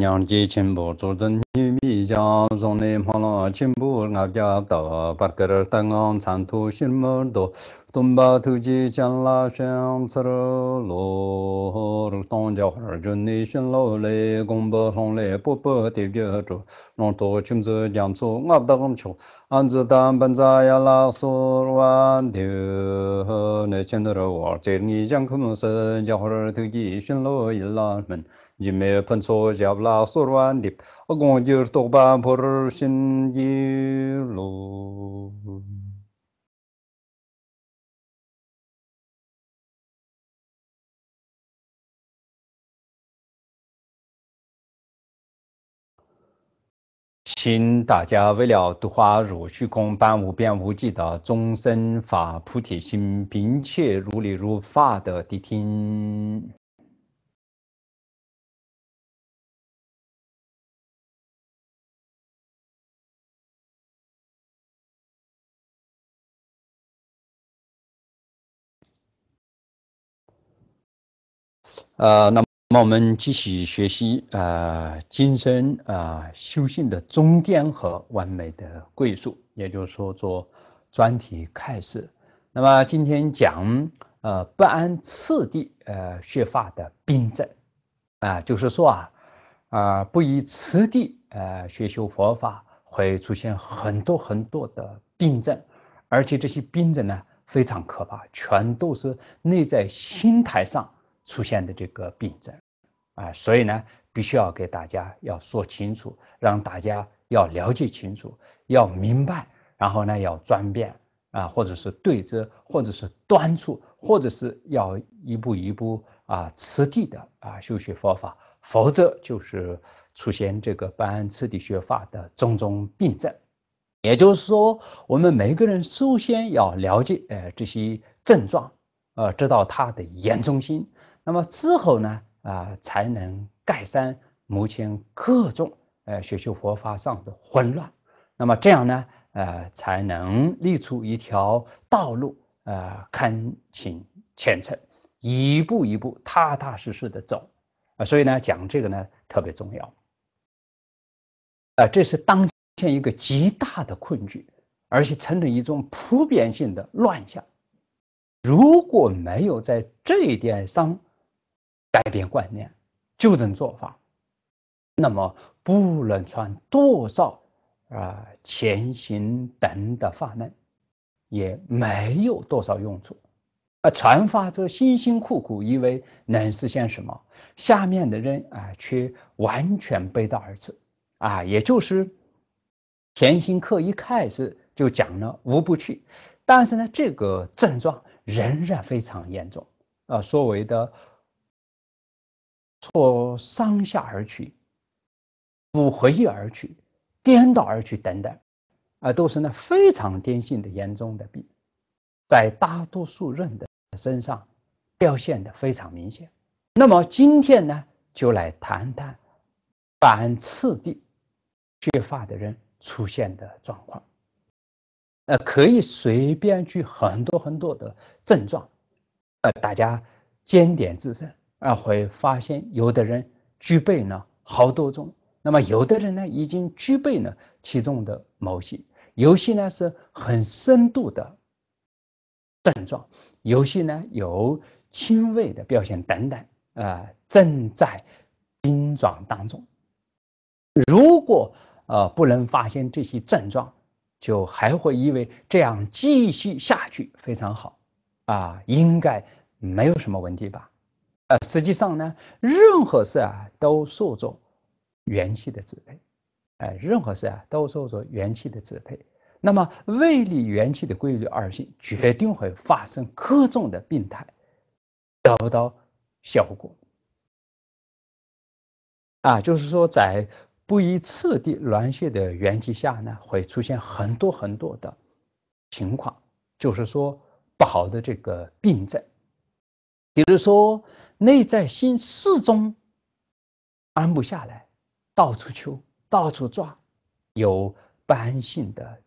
ñāṅ jī caṅ tumba tuji chan la shen tsar lo ho rung tong jia hor jun ni shen lo le gong bo hong le po po tib jia zhu nong to chim zi jiang zu ngab da gom an zi dan ban za ya la su wan di ho ne chen ro 请大家为了度化如虚空般无边无际的众生法菩提心，并且如理如法的听。呃，那么。那我们继续学习，呃，今生呃修行的终点和完美的归宿，也就是说做专题开始。那么今天讲呃不安次第呃学法的病症啊，就是说啊啊不以次第呃学修佛法会出现很多很多的病症，而且这些病症呢非常可怕，全都是内在心态上出现的这个病症。啊，所以呢，必须要给大家要说清楚，让大家要了解清楚，要明白，然后呢，要转变啊，或者是对折，或者是端处，或者是要一步一步啊，彻底的啊，修学佛法，否则就是出现这个班彻底学法的种种病症。也就是说，我们每个人首先要了解呃这些症状，呃，知道它的严重性，那么之后呢？啊，才能盖山目前各种呃学习佛法上的混乱。那么这样呢，呃，才能立出一条道路啊，看清前程，一步一步踏踏实实的走啊。所以呢，讲这个呢特别重要啊，这是当前一个极大的困局，而且成了一种普遍性的乱象。如果没有在这一点上，改变观念，纠正做法，那么不论穿多少啊，前行等的法门，也没有多少用处。啊，传法者辛辛苦苦，以为能实现什么，下面的人啊，却完全背道而驰。啊，也就是前行课一开始就讲了无不去，但是呢，这个症状仍然非常严重。啊，所谓的。错上下而去，不回忆而去，颠倒而去等等，啊，都是那非常典型的严重的病，在大多数人的身上表现的非常明显。那么今天呢，就来谈谈反次的缺乏的人出现的状况，呃，可以随便举很多很多的症状，呃，大家检点自身。啊，会发现有的人具备呢好多种，那么有的人呢已经具备了其中的某些，有些呢是很深度的症状，有些呢有轻微的表现等等，啊正在冰状当中。如果呃不能发现这些症状，就还会以为这样继续下去非常好，啊应该没有什么问题吧。实际上呢，任何事啊都受着元气的支配，哎，任何事啊都受着元气的支配。那么胃里元气的规律而行，决定会发生各种的病态，得不到效果。啊，就是说在不宜彻底乱泄的元气下呢，会出现很多很多的情况，就是说不好的这个病症。比如说，内在心事中安不下来，到处求，到处抓，有不安性的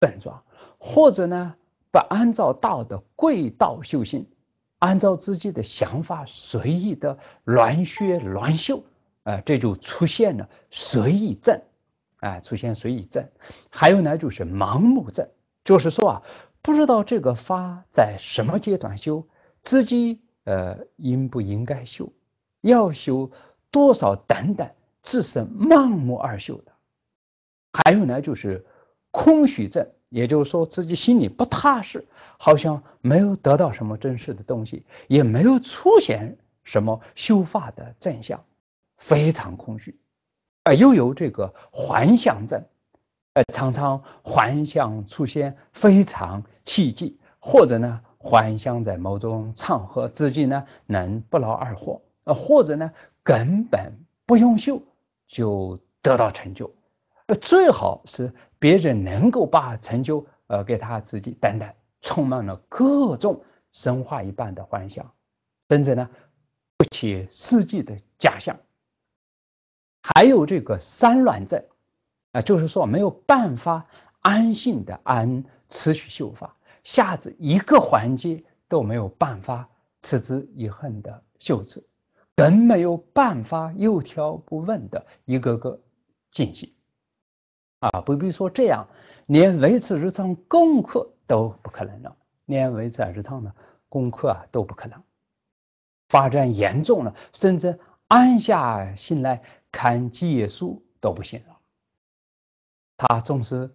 症状，或者呢，不按照道的贵道修行，按照自己的想法随意的乱学乱修，啊，这就出现了随意症，啊，出现随意症。还有呢，就是盲目症，就是说啊，不知道这个法在什么阶段修，自己。呃，应不应该修？要修多少等等，自身盲目而修的。还有呢，就是空虚症，也就是说自己心里不踏实，好像没有得到什么真实的东西，也没有出现什么修法的正向，非常空虚。啊，又有这个幻象症，呃，常常幻象出现非常奇迹，或者呢？幻想在某种场合自己呢能不劳而获，呃或者呢根本不用修就得到成就，那最好是别人能够把成就呃给他自己等等，充满了各种神话一般的幻想，甚至呢不切实际的假象。还有这个三乱症，啊就是说没有办法安心的安持续秀发。下至一个环节都没有办法持之以恒的修持，更没有办法有条不紊的一个个进行。啊，不必说这样，连维持日常功课都不可能了，连维持日常的功课啊都不可能。发展严重了，甚至安下心来看经书都不行了。他总是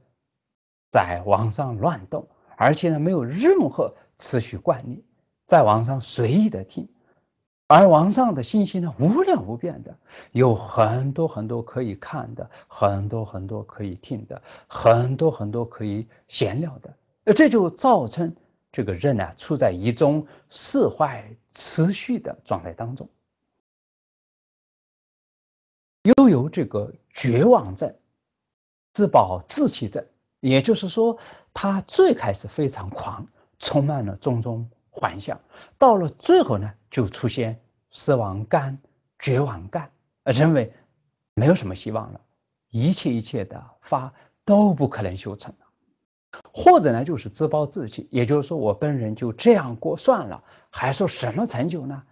在网上乱动。而且呢，没有任何持续惯例，在网上随意的听，而网上的信息呢，无量无边的，有很多很多可以看的，很多很多可以听的，很多很多可以闲聊的，这就造成这个人呢，处在一种释坏持续的状态当中，又有这个绝望症、自暴自弃症。也就是说，他最开始非常狂，充满了种种幻想，到了最后呢，就出现失望感、绝望感，认为没有什么希望了，一切一切的发都不可能修成了，或者呢，就是自暴自弃。也就是说，我本人就这样过算了，还说什么成就呢？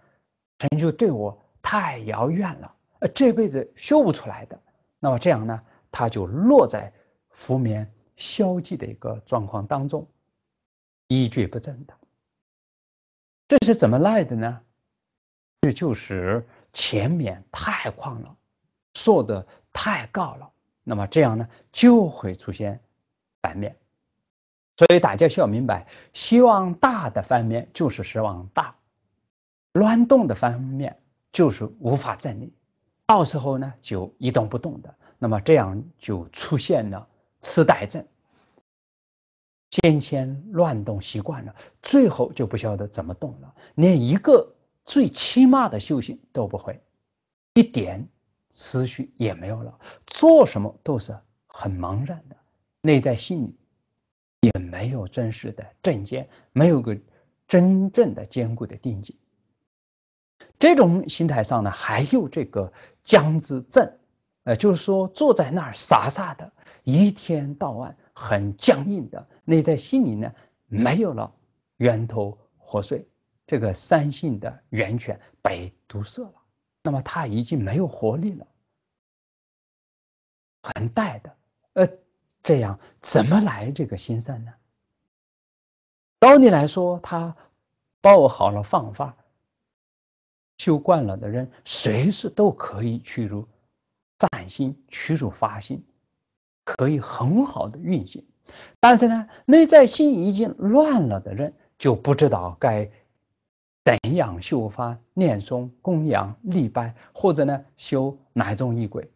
成就对我太遥远了，呃，这辈子修不出来的。那么这样呢，他就落在浮眠。消极的一个状况当中，一蹶不振的，这是怎么来的呢？这就是前面太旷了，做的太高了，那么这样呢就会出现反面，所以大家需要明白，希望大的反面就是失望大，乱动的反面就是无法站立，到时候呢就一动不动的，那么这样就出现了。痴呆症，先前乱动习惯了，最后就不晓得怎么动了，连一个最起码的修行都不会，一点思绪也没有了，做什么都是很茫然的，内在性也没有真实的正见，没有个真正的坚固的定解。这种心态上呢，还有这个僵直症，呃，就是说坐在那儿傻傻的。一天到晚很僵硬的，内在心里呢没有了源头活水，这个三性的源泉被堵塞了，那么他已经没有活力了，很呆的。呃，这样怎么来这个心善呢？道理来说，他抱好了方法，修惯了的人，随时都可以去住善心，取住发心。可以很好的运行，但是呢，内在心已经乱了的人就不知道该怎样修法、念诵、供养、礼拜，或者呢修哪一种仪轨，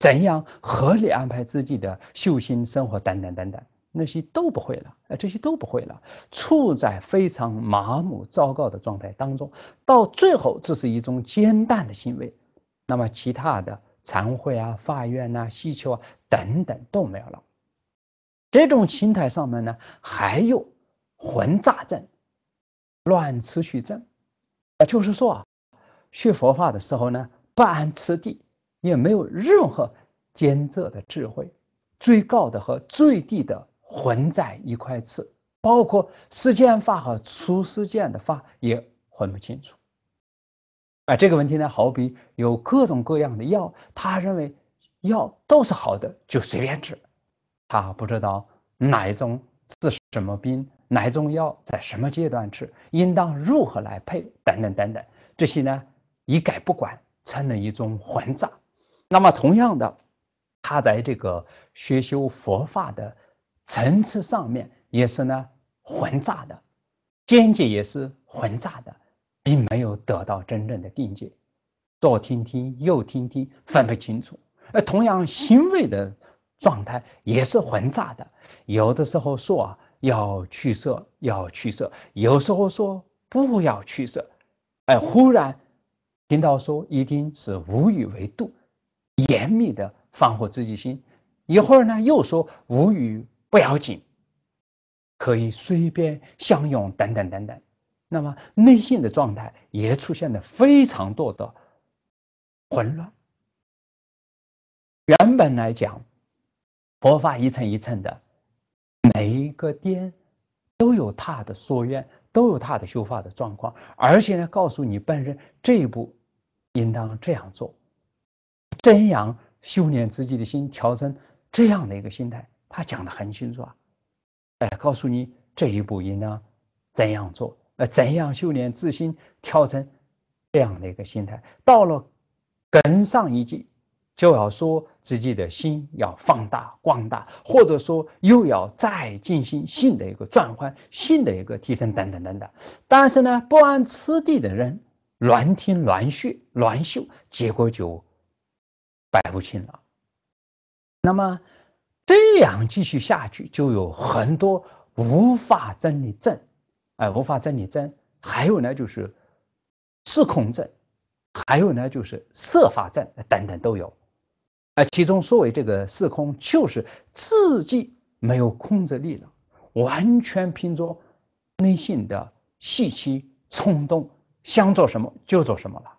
怎样合理安排自己的修行生活等等等等，那些都不会了，这些都不会了，处在非常麻木、糟糕的状态当中，到最后这是一种煎蛋的行为，那么其他的。禅会啊、法愿呐、西丘啊等等都没有了。这种心态上面呢，还有混杂症、乱持序症。也就是说，啊，学佛法的时候呢，不谙此地，也没有任何兼着的智慧，最高的和最低的混在一块吃，包括世件法和出世件的法也混不清楚。啊，这个问题呢，好比有各种各样的药，他认为药都是好的，就随便治，他不知道哪一种治什么病，哪一种药在什么阶段吃，应当如何来配，等等等等，这些呢一概不管，成了一种混杂。那么同样的，他在这个学修佛法的层次上面也是呢混杂的，见解也是混杂的。并没有得到真正的定解，左听听右听听分不清楚。而同样行为的状态也是混杂的，有的时候说啊要去色，要去色；有时候说不要去色，哎，忽然听到说一定是无以为度，严密的防护自己心，一会儿呢又说无语不要紧，可以随便享用等等等等。那么内心的状态也出现了非常多的混乱。原本来讲，佛法一层一层的，每一个颠都有他的所愿，都有他的修法的状况，而且呢，告诉你，本身这一步应当这样做，真阳修炼自己的心，调成这样的一个心态，他讲的很清楚啊，哎，告诉你这一步应当怎样做。怎样修炼自心，调成这样的一个心态？到了根上一境，就要说自己的心要放大、光大，或者说又要再进行性的一个转换、性的一个提升，等等等等。但是呢，不按次第的人乱听、乱学、乱修，结果就摆不清了。那么这样继续下去，就有很多无法真的正。哎，无法真立正。还有呢，就是视空症，还有呢，就是色法症等等都有。啊，其中所谓这个视空，就是自己没有控制力了，完全凭着内心的气冲动，想做什么就做什么了。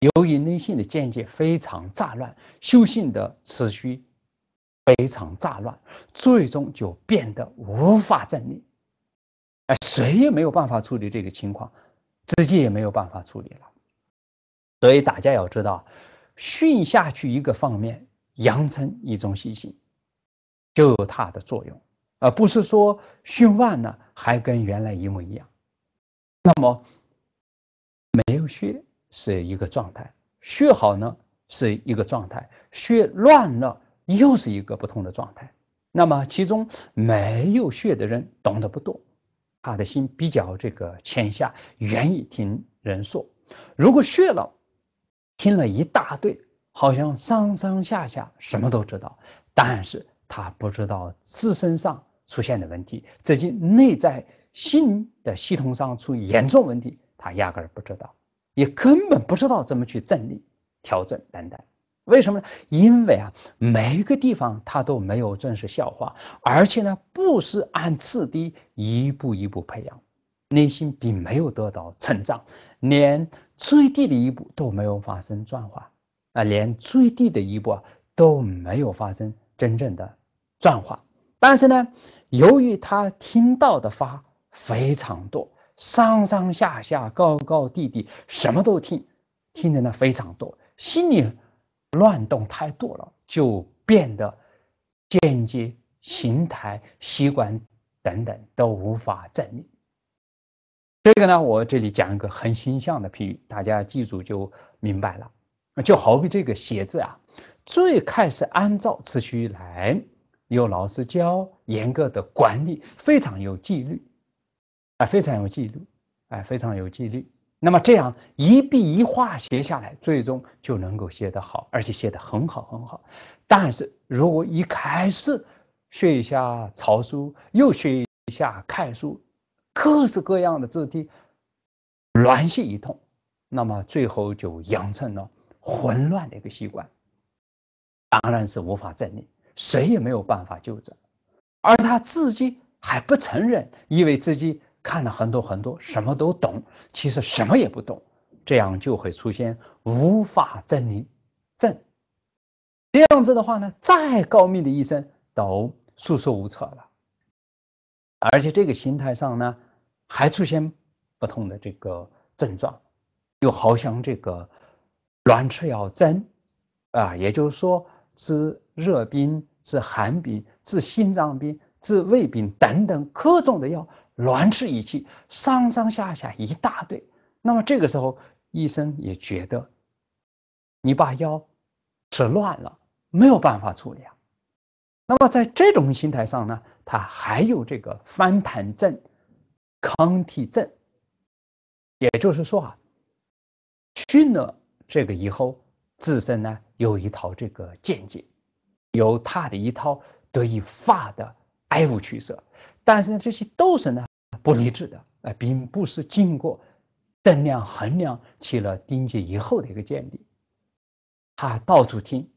由于内心的见解非常杂乱，修行的持续非常杂乱，最终就变得无法正立。谁也没有办法处理这个情况，自己也没有办法处理了。所以大家要知道，训下去一个方面，养成一种习性，就有它的作用，而不是说训万了还跟原来一模一样。那么没有学是一个状态，学好呢是一个状态，学乱了又是一个不同的状态。那么其中没有学的人懂得不多。他的心比较这个谦下，愿意听人说。如果学了，听了一大堆，好像上上下下什么都知道，但是他不知道自身上出现的问题，自己内在心的系统上出现严重问题，他压根儿不知道，也根本不知道怎么去整立、调整等等。为什么呢？因为啊，每一个地方他都没有正式消化，而且呢。就是按次低一步一步培养，内心并没有得到成长，连最低的一步都没有发生转化啊，连最低的一步都没有发生真正的转化。但是呢，由于他听到的发非常多，上上下下、高高低低，什么都听，听的呢非常多，心里乱动太多了，就变得间接。形态习惯等等都无法证明。这个呢，我这里讲一个很形象的譬喻，大家记住就明白了。就好比这个写字啊，最开始按照次序来，有老师教，严格的管理，非常有纪律，啊，非常有纪律，哎，非常有纪律。那么这样一笔一画写下来，最终就能够写得好，而且写得很好很好。但是如果一开始，学一下抄书，又学一下看书，各式各样的字体乱写一通，那么最后就养成了混乱的一个习惯，当然是无法正立，谁也没有办法纠正，而他自己还不承认，以为自己看了很多很多，什么都懂，其实什么也不懂，这样就会出现无法正立，症。这样子的话呢，再高明的医生都。束手无策了，而且这个形态上呢，还出现不同的这个症状，就好像这个乱吃药针啊，也就是说治热病、治寒病、治心脏病、治胃病等等各种的药乱吃一气，上上下下一大堆。那么这个时候，医生也觉得你把药吃乱了，没有办法处理啊。那么在这种心态上呢，他还有这个翻弹症、抗体症，也就是说啊，训了这个以后，自身呢有一套这个见解，有他的一套得以发的爱无取舍，但是呢这些都是呢不理智的，呃，并不是经过正量衡量起了定解以后的一个建立，他到处听。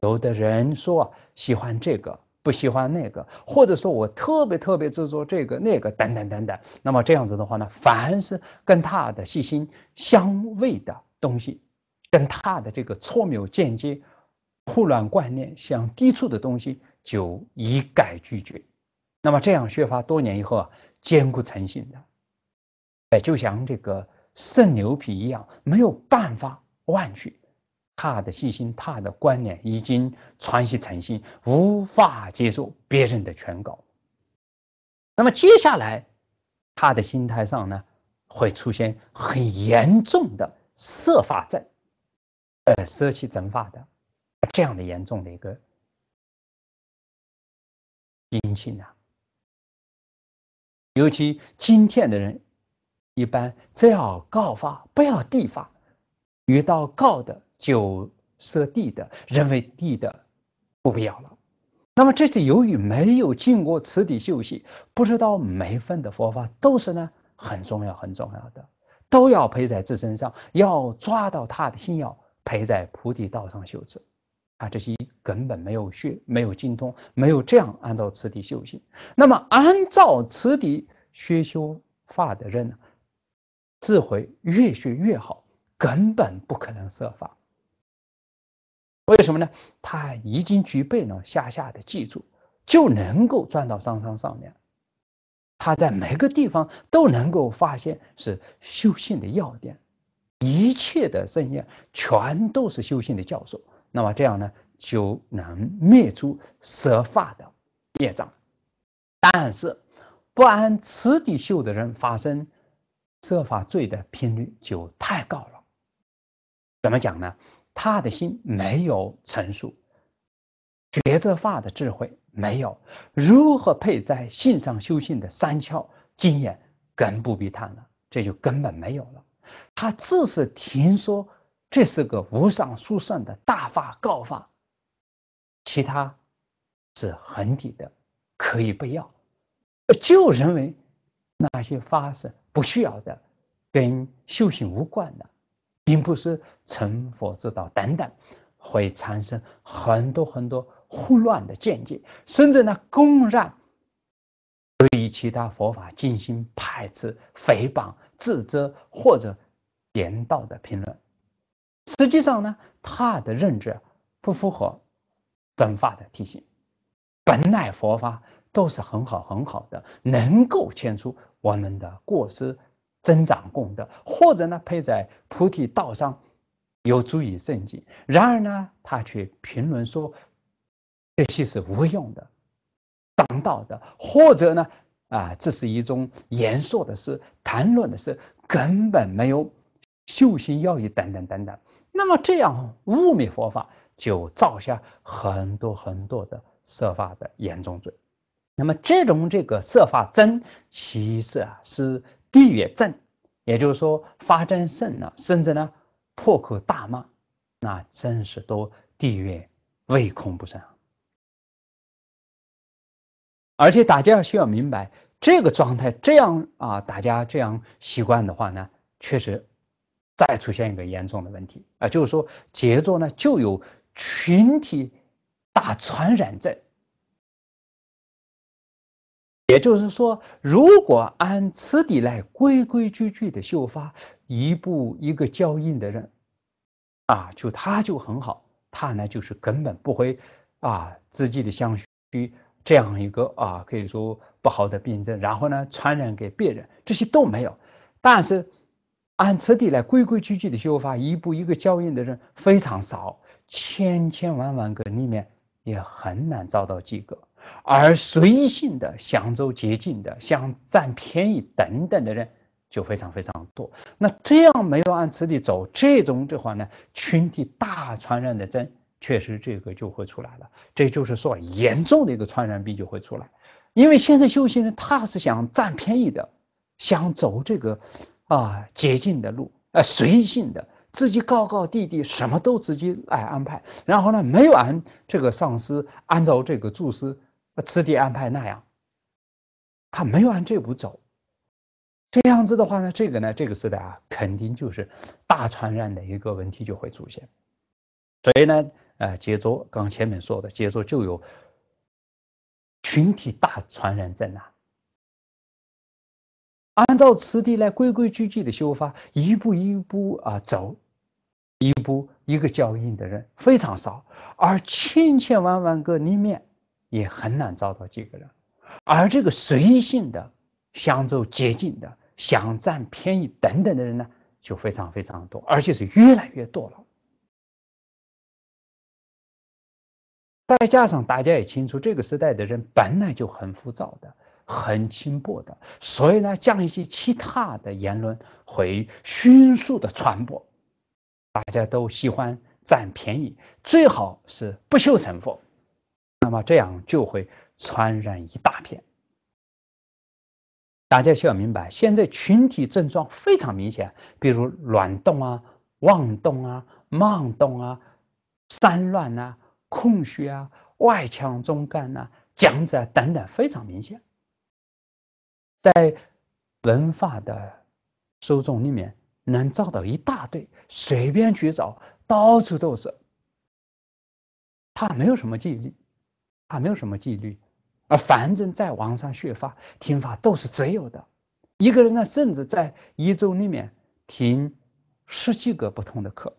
有的人说喜欢这个，不喜欢那个，或者说我特别特别执着这个那个，等等等等。那么这样子的话呢，凡是跟他的细心相位的东西，跟他的这个错谬间接、混乱观念相抵触的东西，就一概拒绝。那么这样缺发多年以后啊，坚固成性的，哎，就像这个肾牛皮一样，没有办法忘却。他的信心，他的观念已经传习成性，无法接受别人的劝告。那么接下来，他的心态上呢，会出现很严重的色发症，呃，舍弃整法的这样的严重的一个因境啊。尤其今天的人，一般只要告发，不要地发，遇到告的。就设地的认为地的不必要了。那么这是由于没有经过此地修行，不知道每份的佛法都是呢很重要很重要的，都要陪在自身上，要抓到他的心要陪在菩提道上修持。啊，这些根本没有学，没有精通，没有这样按照此地修行。那么按照此地学修法的人呢，智慧越学越好，根本不可能设法。为什么呢？他已经具备了下下的技术，就能够转到上上上面。他在每个地方都能够发现是修行的要点，一切的盛宴全都是修行的教授。那么这样呢，就能灭除舍法的业障。但是不按此地修的人，发生设法罪的频率就太高了。怎么讲呢？他的心没有成熟，觉着法的智慧没有，如何配在性上修行的三窍经验，更不必谈了，这就根本没有了。他只是听说这是个无上殊胜的大法告法，其他是恒底的，可以不要，就认为那些法是不需要的，跟修行无关的。并不是成佛之道等等，会产生很多很多混乱的见解，甚至呢公然对于其他佛法进行排斥、诽谤、自责或者言道的评论。实际上呢，他的认知不符合正法的体系，本来佛法都是很好很好的，能够牵出我们的过失。增长功德，或者呢，配在菩提道上，有助于圣境。然而呢，他却评论说，这些是无用的、当道的，或者呢，啊，这是一种言说的事，谈论的事，根本没有修行要义等等等等。那么这样污蔑佛法，就造下很多很多的设法的严重罪。那么这种这个设法真，其实啊是。地也震，也就是说发战争了，甚至呢破口大骂，那真是都地月未恐不胜。而且大家需要明白，这个状态这样啊，大家这样习惯的话呢，确实再出现一个严重的问题啊，就是说杰作呢就有群体大传染症。也就是说，如果按此地来规规矩矩的绣法，一步一个脚印的人，啊，就他就很好，他呢就是根本不会啊自己的相虚这样一个啊可以说不好的病症，然后呢传染给别人，这些都没有。但是按此地来规规矩矩的绣法，一步一个脚印的人非常少，千千万万个里面也很难找到几个。而随意性的想走捷径的、想占便宜等等的人就非常非常多。那这样没有按此地走，这种的话呢，群体大传染的症，确实这个就会出来了。这就是说，严重的一个传染病就会出来。因为现在修行人他是想占便宜的，想走这个啊捷径的路，呃随意性的，自己高高低低，什么都自己来安排。然后呢，没有按这个上司按照这个注释此地安排那样，他没有按这步走，这样子的话呢，这个呢，这个时代啊，肯定就是大传染的一个问题就会出现，所以呢，呃，接着刚前面说的，接着就有群体大传染症啊。按照此地来规规矩矩的修法，一步一步啊走，一步一个脚印的人非常少，而千千万万个里面。也很难找到几个人，而这个随性的、想走捷径的、想占便宜等等的人呢，就非常非常多，而且是越来越多了。再加上大家也清楚，这个时代的人本来就很浮躁的、很轻薄的，所以呢，这样一些其他的言论会迅速的传播。大家都喜欢占便宜，最好是不修成佛。那么这样就会传染一大片。大家需要明白，现在群体症状非常明显，比如乱动啊、妄动啊、慢动啊、三乱呐、空虚啊、外强中干呐、僵直等等，非常明显。在文化的书中里面能找到一大堆，随便去找，到处都是。他没有什么记忆力。啊，没有什么纪律，啊，反正在网上学法、听法都是自由的。一个人呢，甚至在一周里面听十几个不同的课，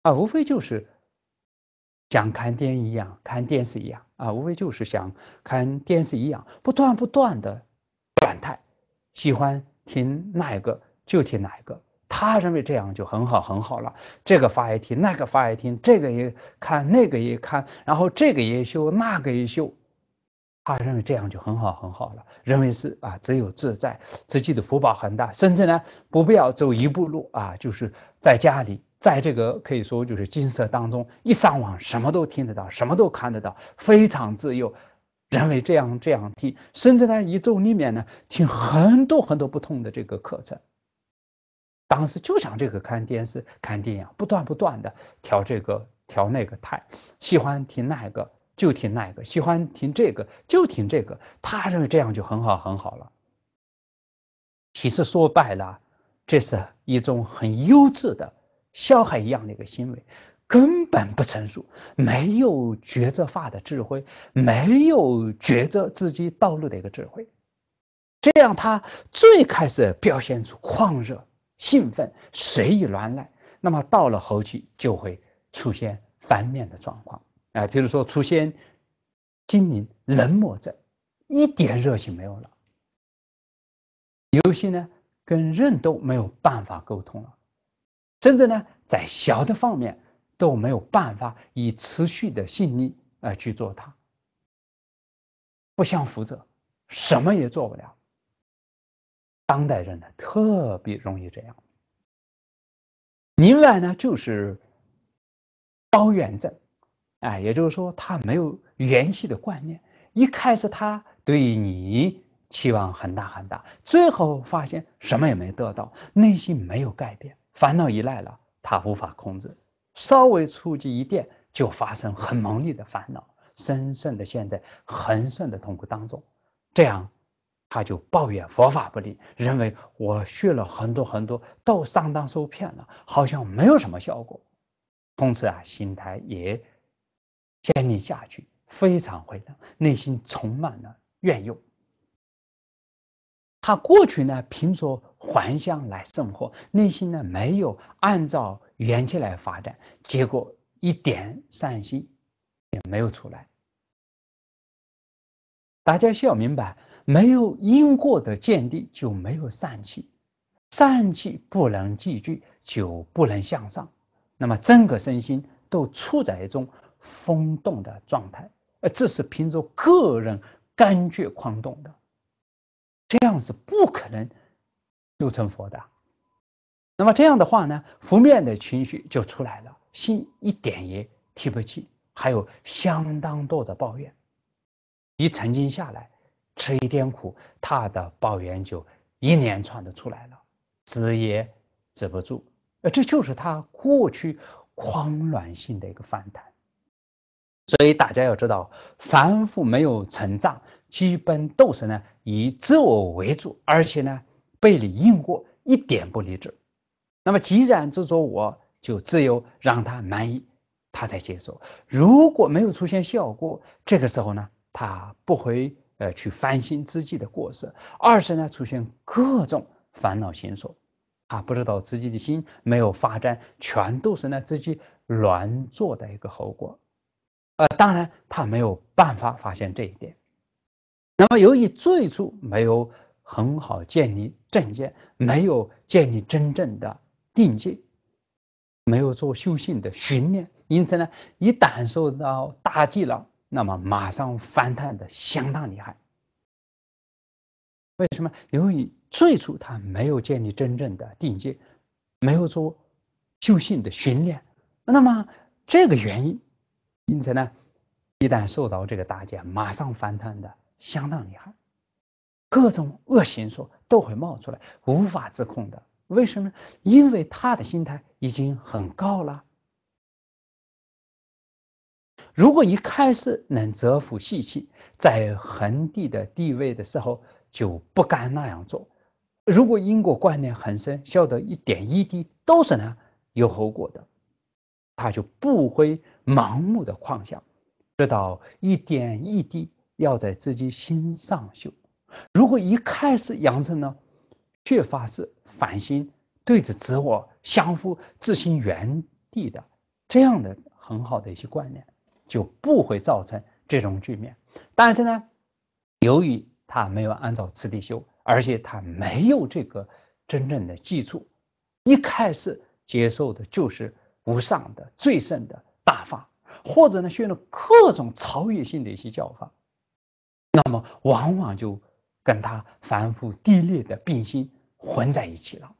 啊，无非就是像看电影一样、看电视一样，啊，无非就是像看电视一样，不断不断的转台，喜欢听哪一个就听哪一个。他认为这样就很好，很好了。这个发也听，那个发也听，这个也看，那个也看，然后这个也修，那个也修。他认为这样就很好，很好了。认为是啊，只有自在，自己的福报很大。甚至呢，不必要走一步路啊，就是在家里，在这个可以说就是金色当中一上网，什么都听得到，什么都看得到，非常自由。认为这样这样听，甚至呢，一周里面呢，听很多很多不同的这个课程。当时就想这个看电视、看电影，不断不断的调这个调那个态，喜欢听那个就听那个，喜欢听这个就听这个，他认为这样就很好很好了。其实说白了，这是一种很幼稚的小孩一样的一个行为，根本不成熟，没有抉择法的智慧，没有抉择自己道路的一个智慧。这样他最开始表现出狂热。兴奋、随意乱来，那么到了后期就会出现反面的状况，哎，比如说出现精灵冷漠症，一点热情没有了，游戏呢跟任都没有办法沟通了，甚至呢在小的方面都没有办法以持续的信念啊去做它，不相扶者，什么也做不了。当代人呢特别容易这样，另外呢就是抱怨症，哎，也就是说他没有元气的观念，一开始他对你期望很大很大，最后发现什么也没得到，内心没有改变，烦恼一来了他无法控制，稍微触及一点就发生很猛烈的烦恼，深深的陷在恒盛的痛苦当中，这样。他就抱怨佛法不灵，认为我学了很多很多，都上当受骗了，好像没有什么效果。从此啊，心态也建立下去，非常坏的，内心充满了怨尤。他过去呢，凭着还乡来生活，内心呢没有按照原气来发展，结果一点善心也没有出来。大家需要明白。没有因果的见地，就没有善气，善气不能集聚，就不能向上。那么整个身心都处在一种风动的状态，呃，这是凭着个人感觉狂动的，这样是不可能修成佛的。那么这样的话呢，负面的情绪就出来了，心一点也提不起，还有相当多的抱怨。一沉静下来。吃一点苦，他的抱怨就一连串的出来了，止也止不住，呃，这就是他过去狂乱性的一个反弹。所以大家要知道，凡夫没有成长，基本都是呢以自我为主，而且呢背离因果，一点不理智。那么既然执着我，就只有让他满意，他才接受。如果没有出现效果，这个时候呢，他不会。呃，去翻新自己的过失；二是呢，出现各种烦恼心所，啊，不知道自己的心没有发展，全都是呢自己乱做的一个后果。呃，当然他没有办法发现这一点。那么，由于最初没有很好建立正见，没有建立真正的定见，没有做修行的训练，因此呢，一感受到大寂了。那么马上反弹的相当厉害，为什么？由于最初他没有建立真正的定界，没有做修行的训练，那么这个原因，因此呢，一旦受到这个打击，马上反弹的相当厉害，各种恶行说都会冒出来，无法自控的。为什么？因为他的心态已经很高了。如果一开始能折服细气，在恒帝的地位的时候就不敢那样做。如果因果观念很深，晓得一点一滴都是呢有后果的，他就不会盲目的妄想，知道一点一滴要在自己心上修。如果一开始养成呢，缺乏是反心对着自我，相互自行原地的这样的很好的一些观念。就不会造成这种局面。但是呢，由于他没有按照次第修，而且他没有这个真正的基础，一开始接受的就是无上的、最胜的大法，或者呢，学了各种超越性的一些教法，那么往往就跟他凡夫低劣的病心混在一起了。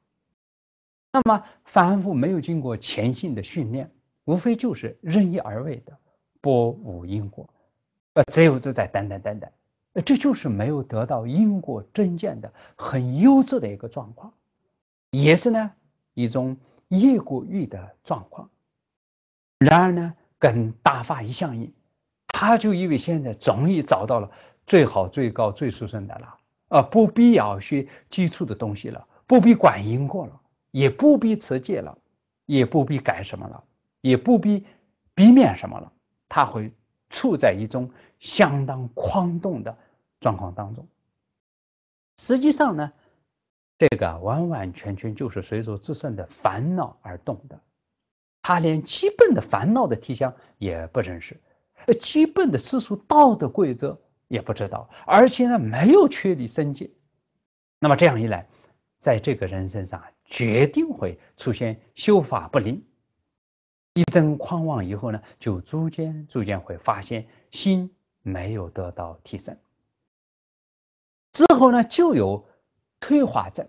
那么凡夫没有经过前性的训练，无非就是任意而为的。波无因果，呃，只有自在等等等等，这就是没有得到因果真见的很优质的一个状况，也是呢一种业过欲的状况。然而呢，跟大法一相应，他就因为现在终于找到了最好、最高、最殊胜的了，啊，不必要学基础的东西了，不必管因果了，也不必持戒了，也不必改什么了，也不必避免什么了。他会处在一种相当狂动的状况当中。实际上呢，这个完完全全就是随着自身的烦恼而动的。他连基本的烦恼的提香也不认识，呃，基本的世俗道德规则也不知道，而且呢，没有确立身界。那么这样一来，在这个人身上，决定会出现修法不灵。一阵狂妄以后呢，就逐渐逐渐会发现心没有得到提升，之后呢就有退化症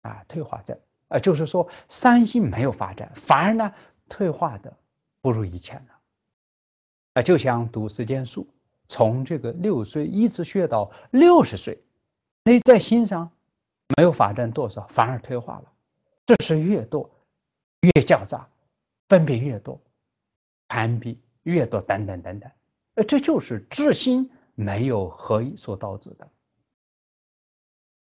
啊，退化症啊，就是说三心没有发展，反而呢退化的不如以前了啊，就像读时间书，从这个六岁一直学到六十岁，那在心上没有发展多少，反而退化了，这是越多越狡诈。分别越多，攀比越多，等等等等，呃，这就是智心没有合一所导致的，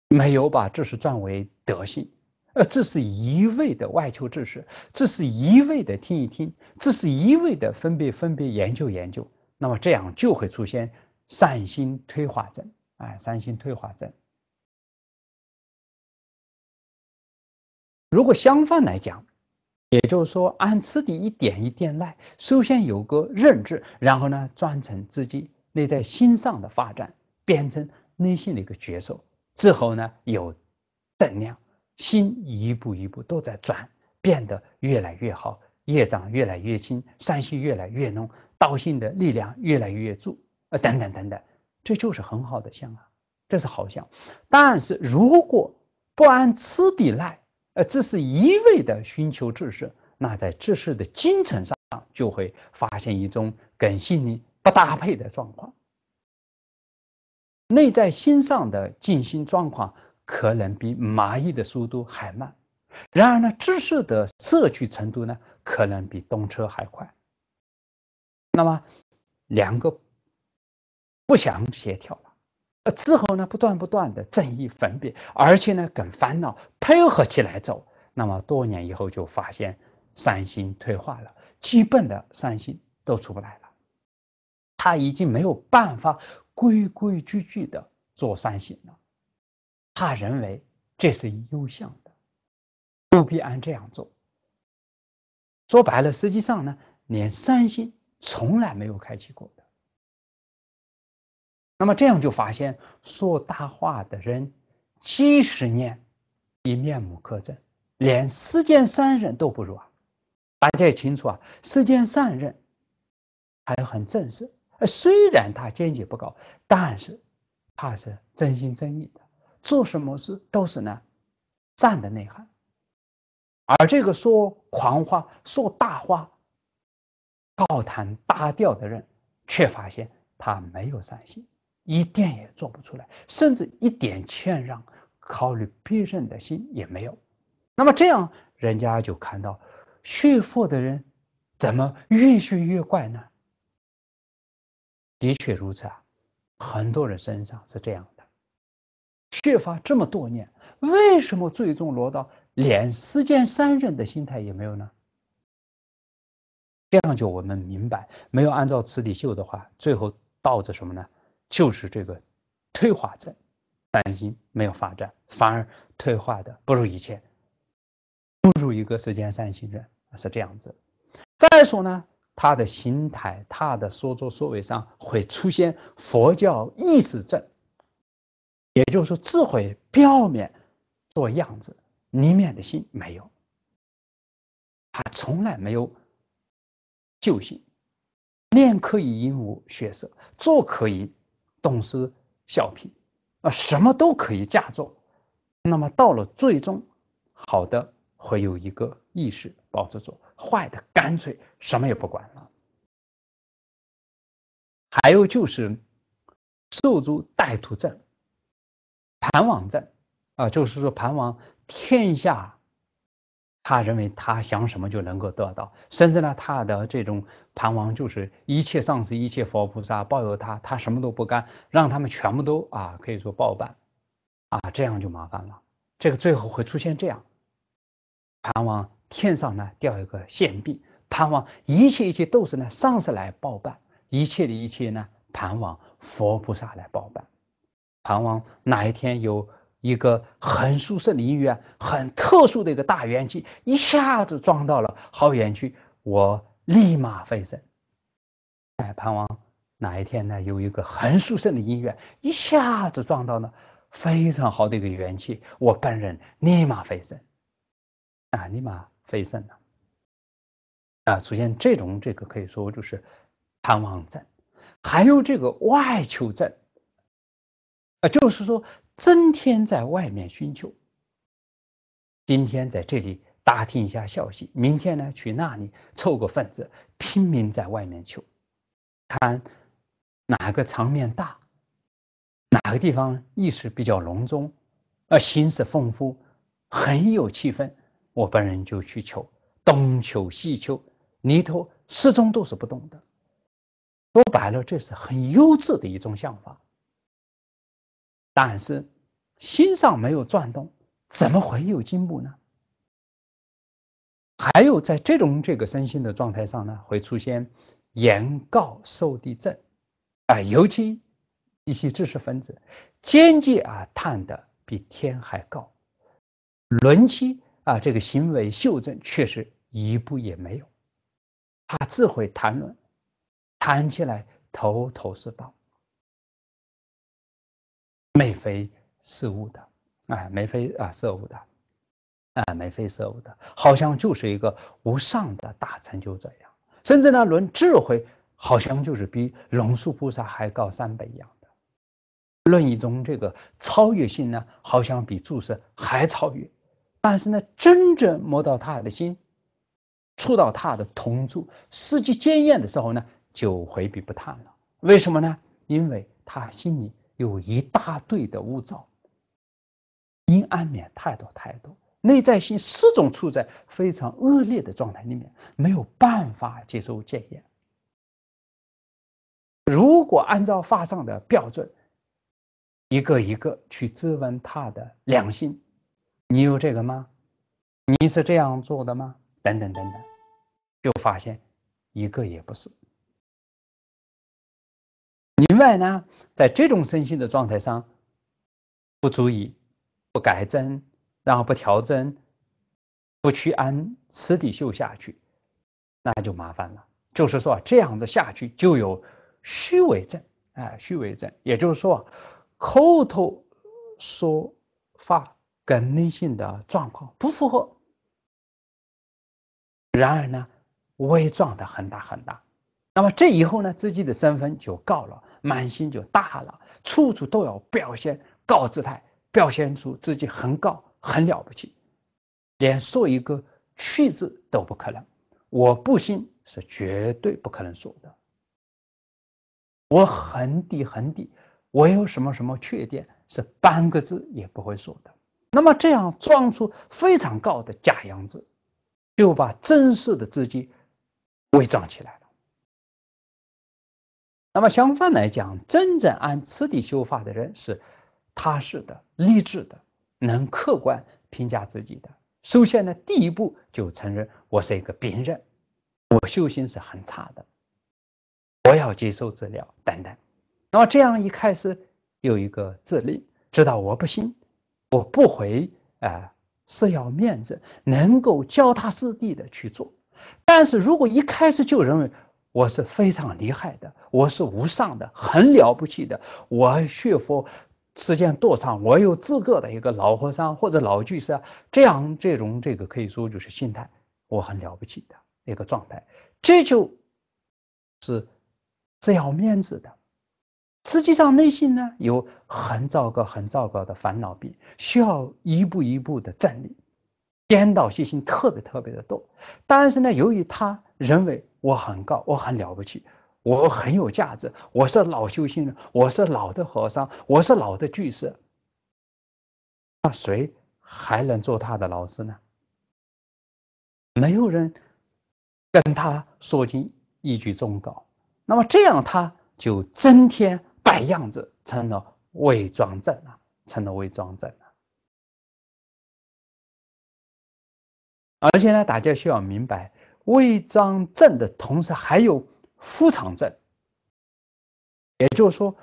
没有把知识转为德性，呃，这是一味的外求知识，这是一味的听一听，这是一味的分别分别研究研究，那么这样就会出现善心退化症，哎，善心退化症。如果相反来讲，也就是说，按次的一点一点来。首先有个认知，然后呢，转成自己内在心上的发展，变成内心的一个觉受。之后呢，有正量，心一步一步都在转，变得越来越好，业障越来越轻，善心越来越浓，道心的力量越来越足，呃，等等等等，这就是很好的相啊，这是好相。但是如果不按次的来，呃，这是一味的寻求知识，那在知识的精神上，就会发现一种跟心灵不搭配的状况。内在心上的静心状况可能比蚂蚁的速度还慢，然而呢，知识的摄取程度呢，可能比动车还快。那么，两个不相协调了。之后呢，不断不断的正义分别，而且呢跟烦恼配合起来走。那么多年以后，就发现三星退化了，基本的三星都出不来了。他已经没有办法规规矩矩的做三星了。他认为这是优向的，务必按这样做。说白了，实际上呢，连三星从来没有开启过。那么这样就发现，说大话的人，几十年以面目可憎，连世间善人都不如。啊！大家也清楚啊，世间善人还很正直，虽然他见解不高，但是他是真心真意的，做什么事都是呢善的内涵。而这个说狂话、说大话、高谈大调的人，却发现他没有善心。一点也做不出来，甚至一点谦让、考虑别人的心也没有。那么这样，人家就看到学佛的人怎么越学越怪呢？的确如此啊，很多人身上是这样的。学乏这么多年，为什么最终落到连世间三人的心态也没有呢？这样就我们明白，没有按照慈理秀的话，最后到着什么呢？就是这个退化症，担心没有发展，反而退化的不如以前，不如一个世间三行人是这样子。再说呢，他的心态、他的所作所为上会出现佛教意识症，也就是说智慧表面做样子，里面的心没有，他从来没有救心，念可以阴无血色，做可以。懂事小品，啊，什么都可以嫁做，那么到了最终，好的会有一个意识保持住，坏的干脆什么也不管了。还有就是受株带徒症、盘王症，啊，就是说盘王天下。他认为他想什么就能够得到，甚至呢，他的这种盘王就是一切上师一切佛菩萨保佑他，他什么都不干，让他们全部都啊，可以说报办，啊，这样就麻烦了，这个最后会出现这样，盘王天上呢掉一个馅饼，盘王一切一切都是呢上师来报办，一切的一切呢盘王佛菩萨来报办，盘王哪一天有。一个很舒适的医院，很特殊的一个大元气，一下子撞到了好园区，我立马飞升。哎，盼望哪一天呢？有一个很舒适的医院，一下子撞到了非常好的一个元气，我本人立马飞升，啊，立马飞升了，啊，出现这种这个可以说就是盼望症，还有这个外求症。啊，就是说，整天在外面寻求，今天在这里打听一下消息，明天呢去那里凑个份子，拼命在外面求，看哪个场面大，哪个地方意识比较隆重，啊，形式丰富，很有气氛。我本人就去求，东求西求，里头始终都是不动的。说白了，这是很优质的一种想法。但是心上没有转动，怎么会有进步呢？还有在这种这个身心的状态上呢，会出现言告受地震啊，尤其一些知识分子，间接啊探的比天还高，轮机啊这个行为修正确实一步也没有，他自会谈论，谈起来头头是道。眉飞色舞的，哎，眉飞啊色舞的，哎，眉飞色舞的，好像就是一个无上的大成就者一样。甚至呢，论智慧，好像就是比龙树菩萨还高三倍一样的。论一种这个超越性呢，好像比注释还超越。但是呢，真正摸到他的心，触到他的同住实际经验的时候呢，就回避不谈了。为什么呢？因为他心里。有一大堆的污糟，阴暗面太多太多，内在心始终处在非常恶劣的状态里面，没有办法接受戒烟。如果按照法上的标准，一个一个去质问他的良心，你有这个吗？你是这样做的吗？等等等等，就发现一个也不是。外呢，在这种身心的状态上，不足以不改正，然后不调整，不去按此底修下去，那就麻烦了。就是说，这样子下去就有虚伪症，哎，虚伪症，也就是说，口头说话跟内心的状况不符合。然而呢，伪装的很大很大。那么这以后呢，自己的身份就高了，满心就大了，处处都要表现高姿态，表现出自己很高、很了不起，连说一个“去”字都不可能。我不信，是绝对不可能说的。我很低很低，我有什么什么缺点，是半个字也不会说的。那么这样装出非常高的假样子，就把真实的自己伪装起来。那么相反来讲，真正按次第修法的人是踏实的、励志的，能客观评价自己的。首先呢，第一步就承认我是一个病人，我修行是很差的，我要接受治疗等等。那么这样一开始有一个自立，知道我不行，我不会啊，是要面子，能够脚踏实地的去做。但是如果一开始就认为，我是非常厉害的，我是无上的，很了不起的。我学佛时间多长？我有资格的一个老和尚或者老居士，这样这种这个可以说就是心态，我很了不起的一个状态。这就是是要面子的，实际上内心呢有很糟糕、很糟糕的烦恼病，需要一步一步的站立，颠倒信心特别特别的多。但是呢，由于他认为。我很高，我很了不起，我很有价值，我是老修行人，我是老的和尚，我是老的居士，那谁还能做他的老师呢？没有人跟他说尽一句忠告，那么这样他就整天摆样子，成了伪装者了，成了伪装者了。而且呢，大家需要明白。违章证的同时还有副厂证，也就是说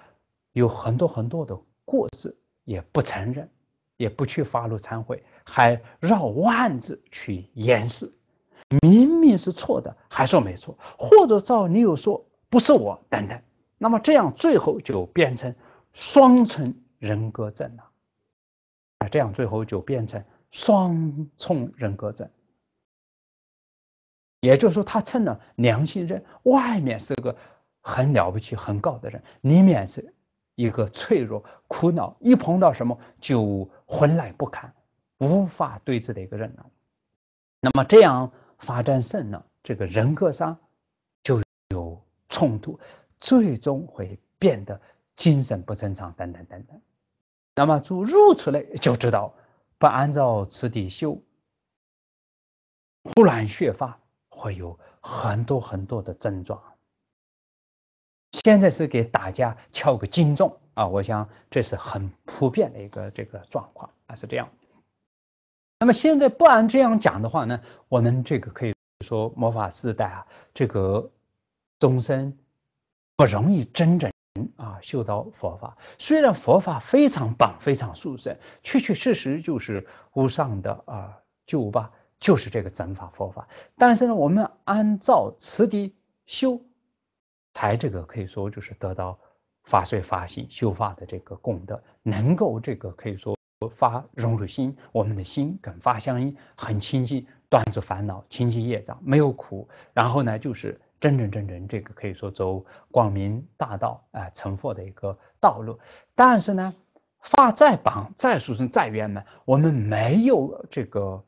有很多很多的过失也不承认，也不去发露忏悔，还绕弯子去掩饰，明明是错的还说没错，或者照你有说不是我等等，那么这样最后就变成双重人格症了，啊，这样最后就变成双重人格症。也就是说，他成了良心人，外面是个很了不起、很高的人，里面是一个脆弱、苦恼，一碰到什么就浑然不堪、无法对峙的一个人呢？那么这样发展甚呢？这个人格上就有冲突，最终会变得精神不正常，等等等等。那么，从入此来就知道，不按照此地修，忽然血发会有很多很多的症状。现在是给大家敲个警钟啊，我想这是很普遍的一个这个状况啊，是这样。那么现在不按这样讲的话呢，我们这个可以说魔法世代啊，这个终身不容易真正啊修到佛法。虽然佛法非常棒、非常殊胜，确确实实就是无上的啊救吧，就是这个整法佛法，但是呢，我们按照此地修才这个可以说就是得到法随法心修法的这个功德，能够这个可以说发融入心，我们的心跟法相应，很清净，断除烦恼，清净业障，没有苦。然后呢，就是真真真正这个可以说走光明大道啊成佛的一个道路。但是呢，法再绑再殊胜再圆满，我们没有这个。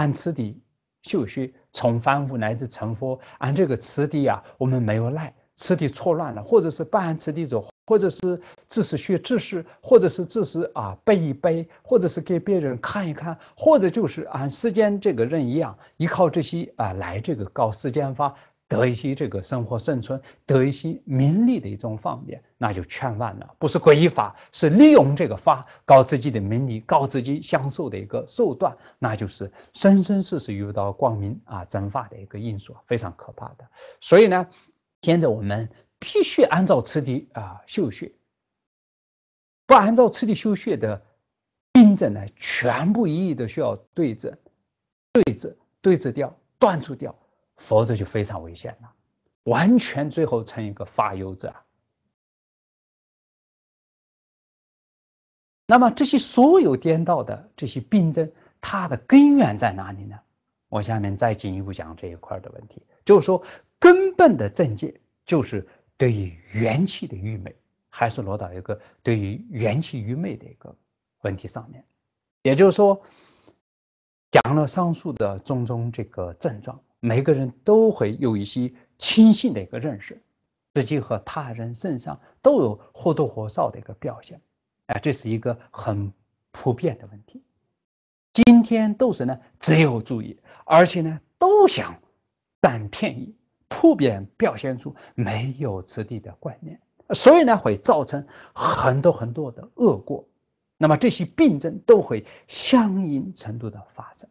按此地修学，从凡物乃至成佛。按这个此地啊，我们没有来，此地错乱了，或者是不按此地走，或者是只是学知识，或者是只是啊背一背，或者是给别人看一看，或者就是按时间这个人一样，依靠这些啊来这个搞时间法。得一些这个生活生存，得一些名利的一种方便，那就全完了。不是皈依法，是利用这个法搞自己的名利，搞自己享受的一个手段，那就是生生世世遇到光明啊正法的一个因素，非常可怕的。所以呢，现在我们必须按照此地啊修学，不按照此地修学的，病症呢全部一一的需要对症，对症，对症掉，断除掉。否则就非常危险了，完全最后成一个发忧者。那么这些所有颠倒的这些病症，它的根源在哪里呢？我下面再进一步讲这一块的问题，就是说根本的症结就是对于元气的愚昧，还是落到一个对于元气愚昧的一个问题上面。也就是说，讲了上述的种种这个症状。每个人都会有一些轻信的一个认识，自己和他人身上都有或多或少的一个表现，啊，这是一个很普遍的问题。今天都是呢，只有注意，而且呢，都想占便宜，普遍表现出没有此地的观念，所以呢，会造成很多很多的恶果。那么这些病症都会相应程度的发生。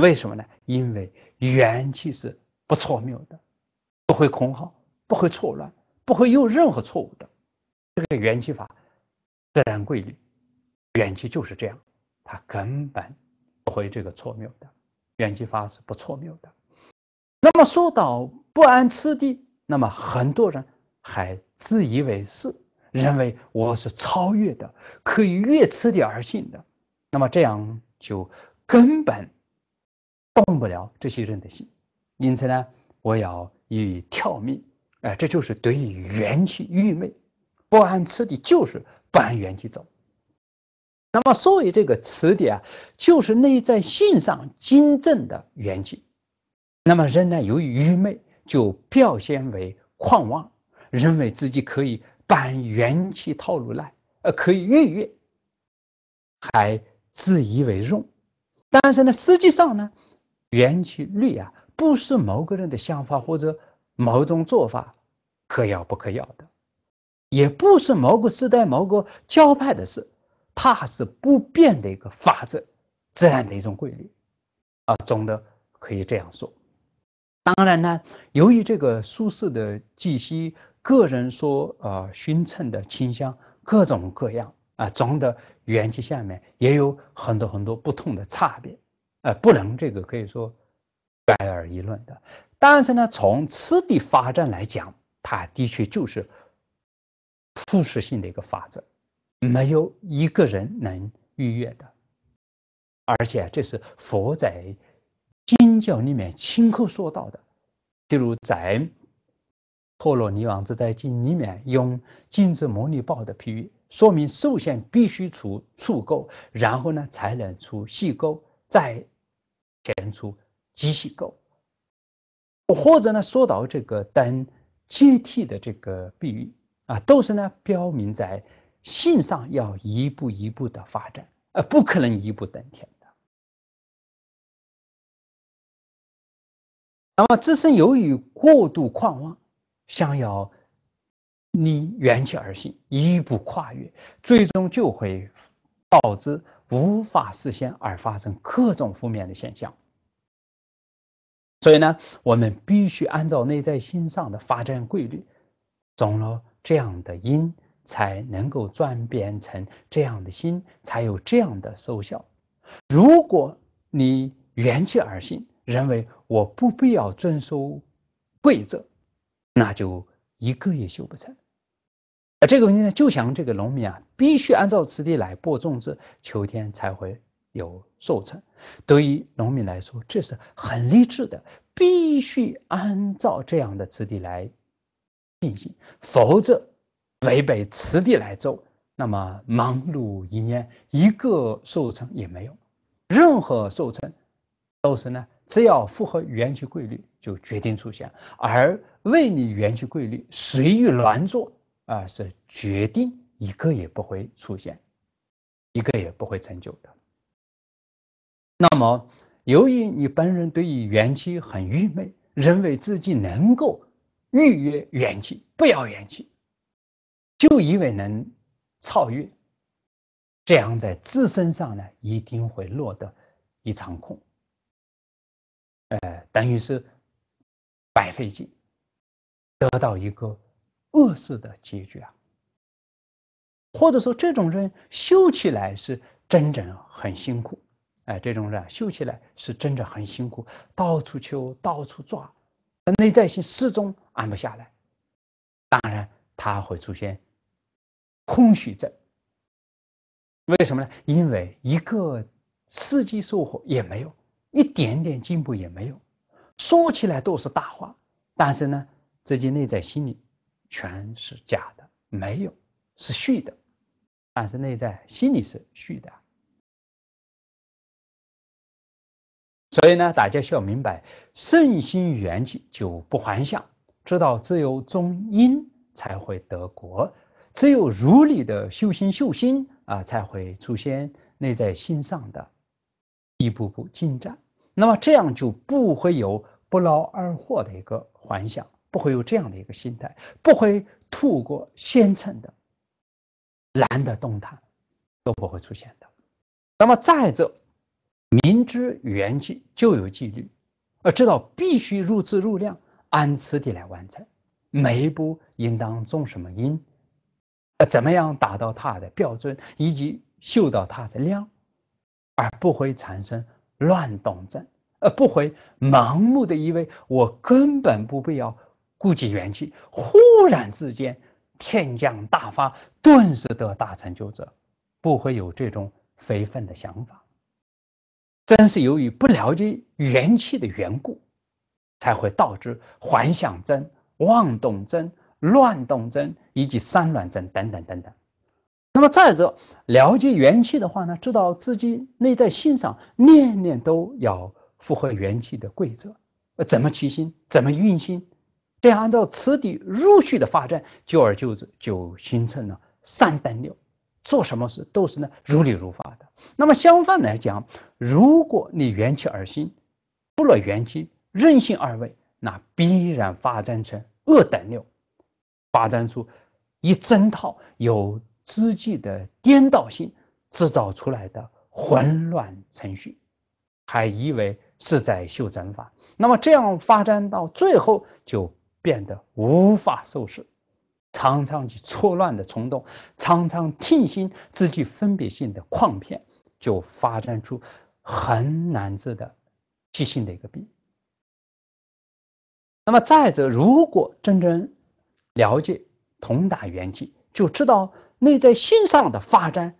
为什么呢？因为元气是不错谬的，不会空耗，不会错乱，不会有任何错误的。这个元气法自然规律，元气就是这样，它根本不会这个错谬的。元气法是不错谬的。那么说到不谙次第，那么很多人还自以为是，认为我是超越的，可以越次第而行的。那么这样就根本。动不了这些人的心，因此呢，我要以跳命，哎，这就是对于元气愚昧、不按此的，就是不按元气走。那么所谓这个此的啊，就是内在性上精正的元气。那么人呢，由于愚昧，就表现为狂妄，认为自己可以搬元气套路来，呃，可以越越，还自以为用。但是呢，实际上呢。元气律啊，不是某个人的想法或者某种做法可要不可要的，也不是某个时代、某个教派的事，它是不变的一个法则，自然的一种规律啊。总的可以这样说。当然呢，由于这个舒适的气息，个人说啊熏衬的清香各种各样啊，总的元气下面也有很多很多不同的差别。呃，不能这个可以说百而一论的，但是呢，从次的发展来讲，它的确就是普世性的一个法则，没有一个人能逾越的，而且这是佛在经教里面亲口说到的，就如在《陀罗尼王》子在经里面用金子模拟报的比喻，说明寿限必须出粗垢，然后呢才能出细垢，在。显出极其高，或者呢，说到这个等阶梯的这个比喻啊，都是呢标明在性上要一步一步的发展，呃，不可能一步登天的。那么自身由于过度狂妄，想要逆缘起而行，一步跨越，最终就会导致。无法实现而发生各种负面的现象，所以呢，我们必须按照内在心上的发展规律，种了这样的因，才能够转变成这样的心，才有这样的收效。如果你缘起而行，认为我不必要遵守规则，那就一个也修不成。啊，这个问题呢，就像这个农民啊。必须按照此地来播种子，秋天才会有收成。对于农民来说，这是很励志的。必须按照这样的此地来进行，否则违背此地来种，那么忙碌一年，一个收成也没有。任何收成都是呢，只要符合元气规律，就决定出现；而为你元气规律，随意乱做啊，是决定。一个也不会出现，一个也不会成就的。那么，由于你本人对于元气很愚昧，认为自己能够预约元气，不要元气，就以为能超越，这样在自身上呢，一定会落得一场空，哎，等于是白费劲，得到一个恶事的结局啊。或者说，这种人修起来是真正很辛苦。哎，这种人修起来是真的很辛苦，到处求，到处抓，内在心始终安不下来。当然，他会出现空虚症。为什么呢？因为一个实际收获也没有，一点点进步也没有，说起来都是大话。但是呢，自己内在心里全是假的，没有。是虚的，但是内在心里是虚的，所以呢，大家需要明白，圣心圆寂就不还相，知道只有中因才会得果，只有如理的修心修心啊，才会出现内在心上的一步步进展。那么这样就不会有不劳而获的一个还相，不会有这样的一个心态，不会吐过先成的。难得动弹都不会出现的。那么再者，明知原计就有纪律，而知道必须入质入量，按次第来完成，每一步应当种什么因，呃，怎么样达到它的标准，以及嗅到它的量，而不会产生乱动症，呃，不会盲目的以为我根本不必要顾及元气，忽然之间。天降大发，顿时得大成就者，不会有这种非分的想法。真是由于不了解元气的缘故，才会导致幻想真、妄动真、乱动真以及三乱真等等等等。那么再者，了解元气的话呢，知道自己内在心上念念都要符合元气的规则，呃，怎么起心，怎么运心。这样按照此地陆续的发展，久而久之就形成了三等六。做什么事都是呢如理如法的。那么相反来讲，如果你元气而心，出了元气，任性而为，那必然发展成恶等六，发展出一整套有知己的颠倒性制造出来的混乱程序，还以为是在修真法。那么这样发展到最后就。变得无法收拾，常常去错乱的冲动，常常听信自己分别性的诓骗，就发展出很难治的急性的一个病。那么再者，如果真正了解同大圆寂，就知道内在心上的发展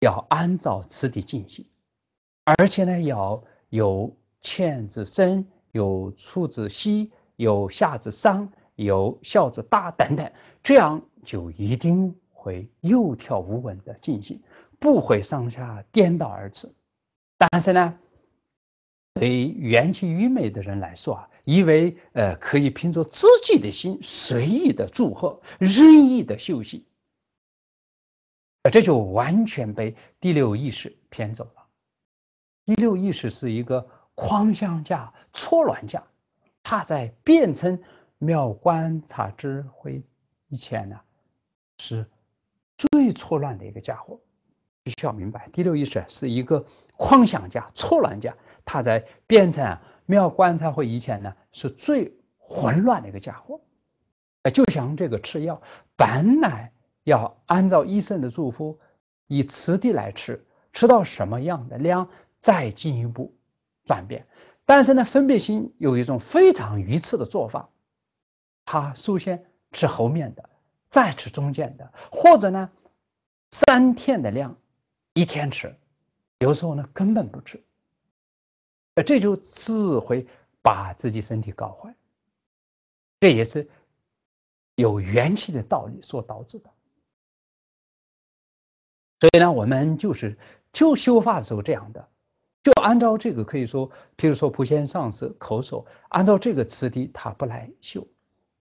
要按照此地进行，而且呢要有欠之深，有处之息。有下子丧，有孝子大等等，这样就一定会有条不紊的进行，不会上下颠倒而止。但是呢，对元气愚昧的人来说啊，以为呃可以凭着自己的心随意的祝贺，任意的休息，这就完全被第六意识骗走了。第六意识是一个框架架、错乱架。他在变成妙观察智慧以前呢，是最错乱的一个家伙，必须要明白第六意识是一个妄想家、错乱家。他在变成妙观察慧以前呢，是最混乱的一个家伙。就像这个吃药，本来要按照医生的嘱咐，以此地来吃，吃到什么样的量，再进一步转变。但是呢，分别心有一种非常愚痴的做法，他首先吃后面的，再吃中间的，或者呢，三天的量一天吃，有时候呢根本不吃，这就自会把自己身体搞坏，这也是有元气的道理所导致的，所以呢，我们就是就修法时候这样的。就按照这个，可以说，譬如说普贤上士口手，按照这个词的，他不来修，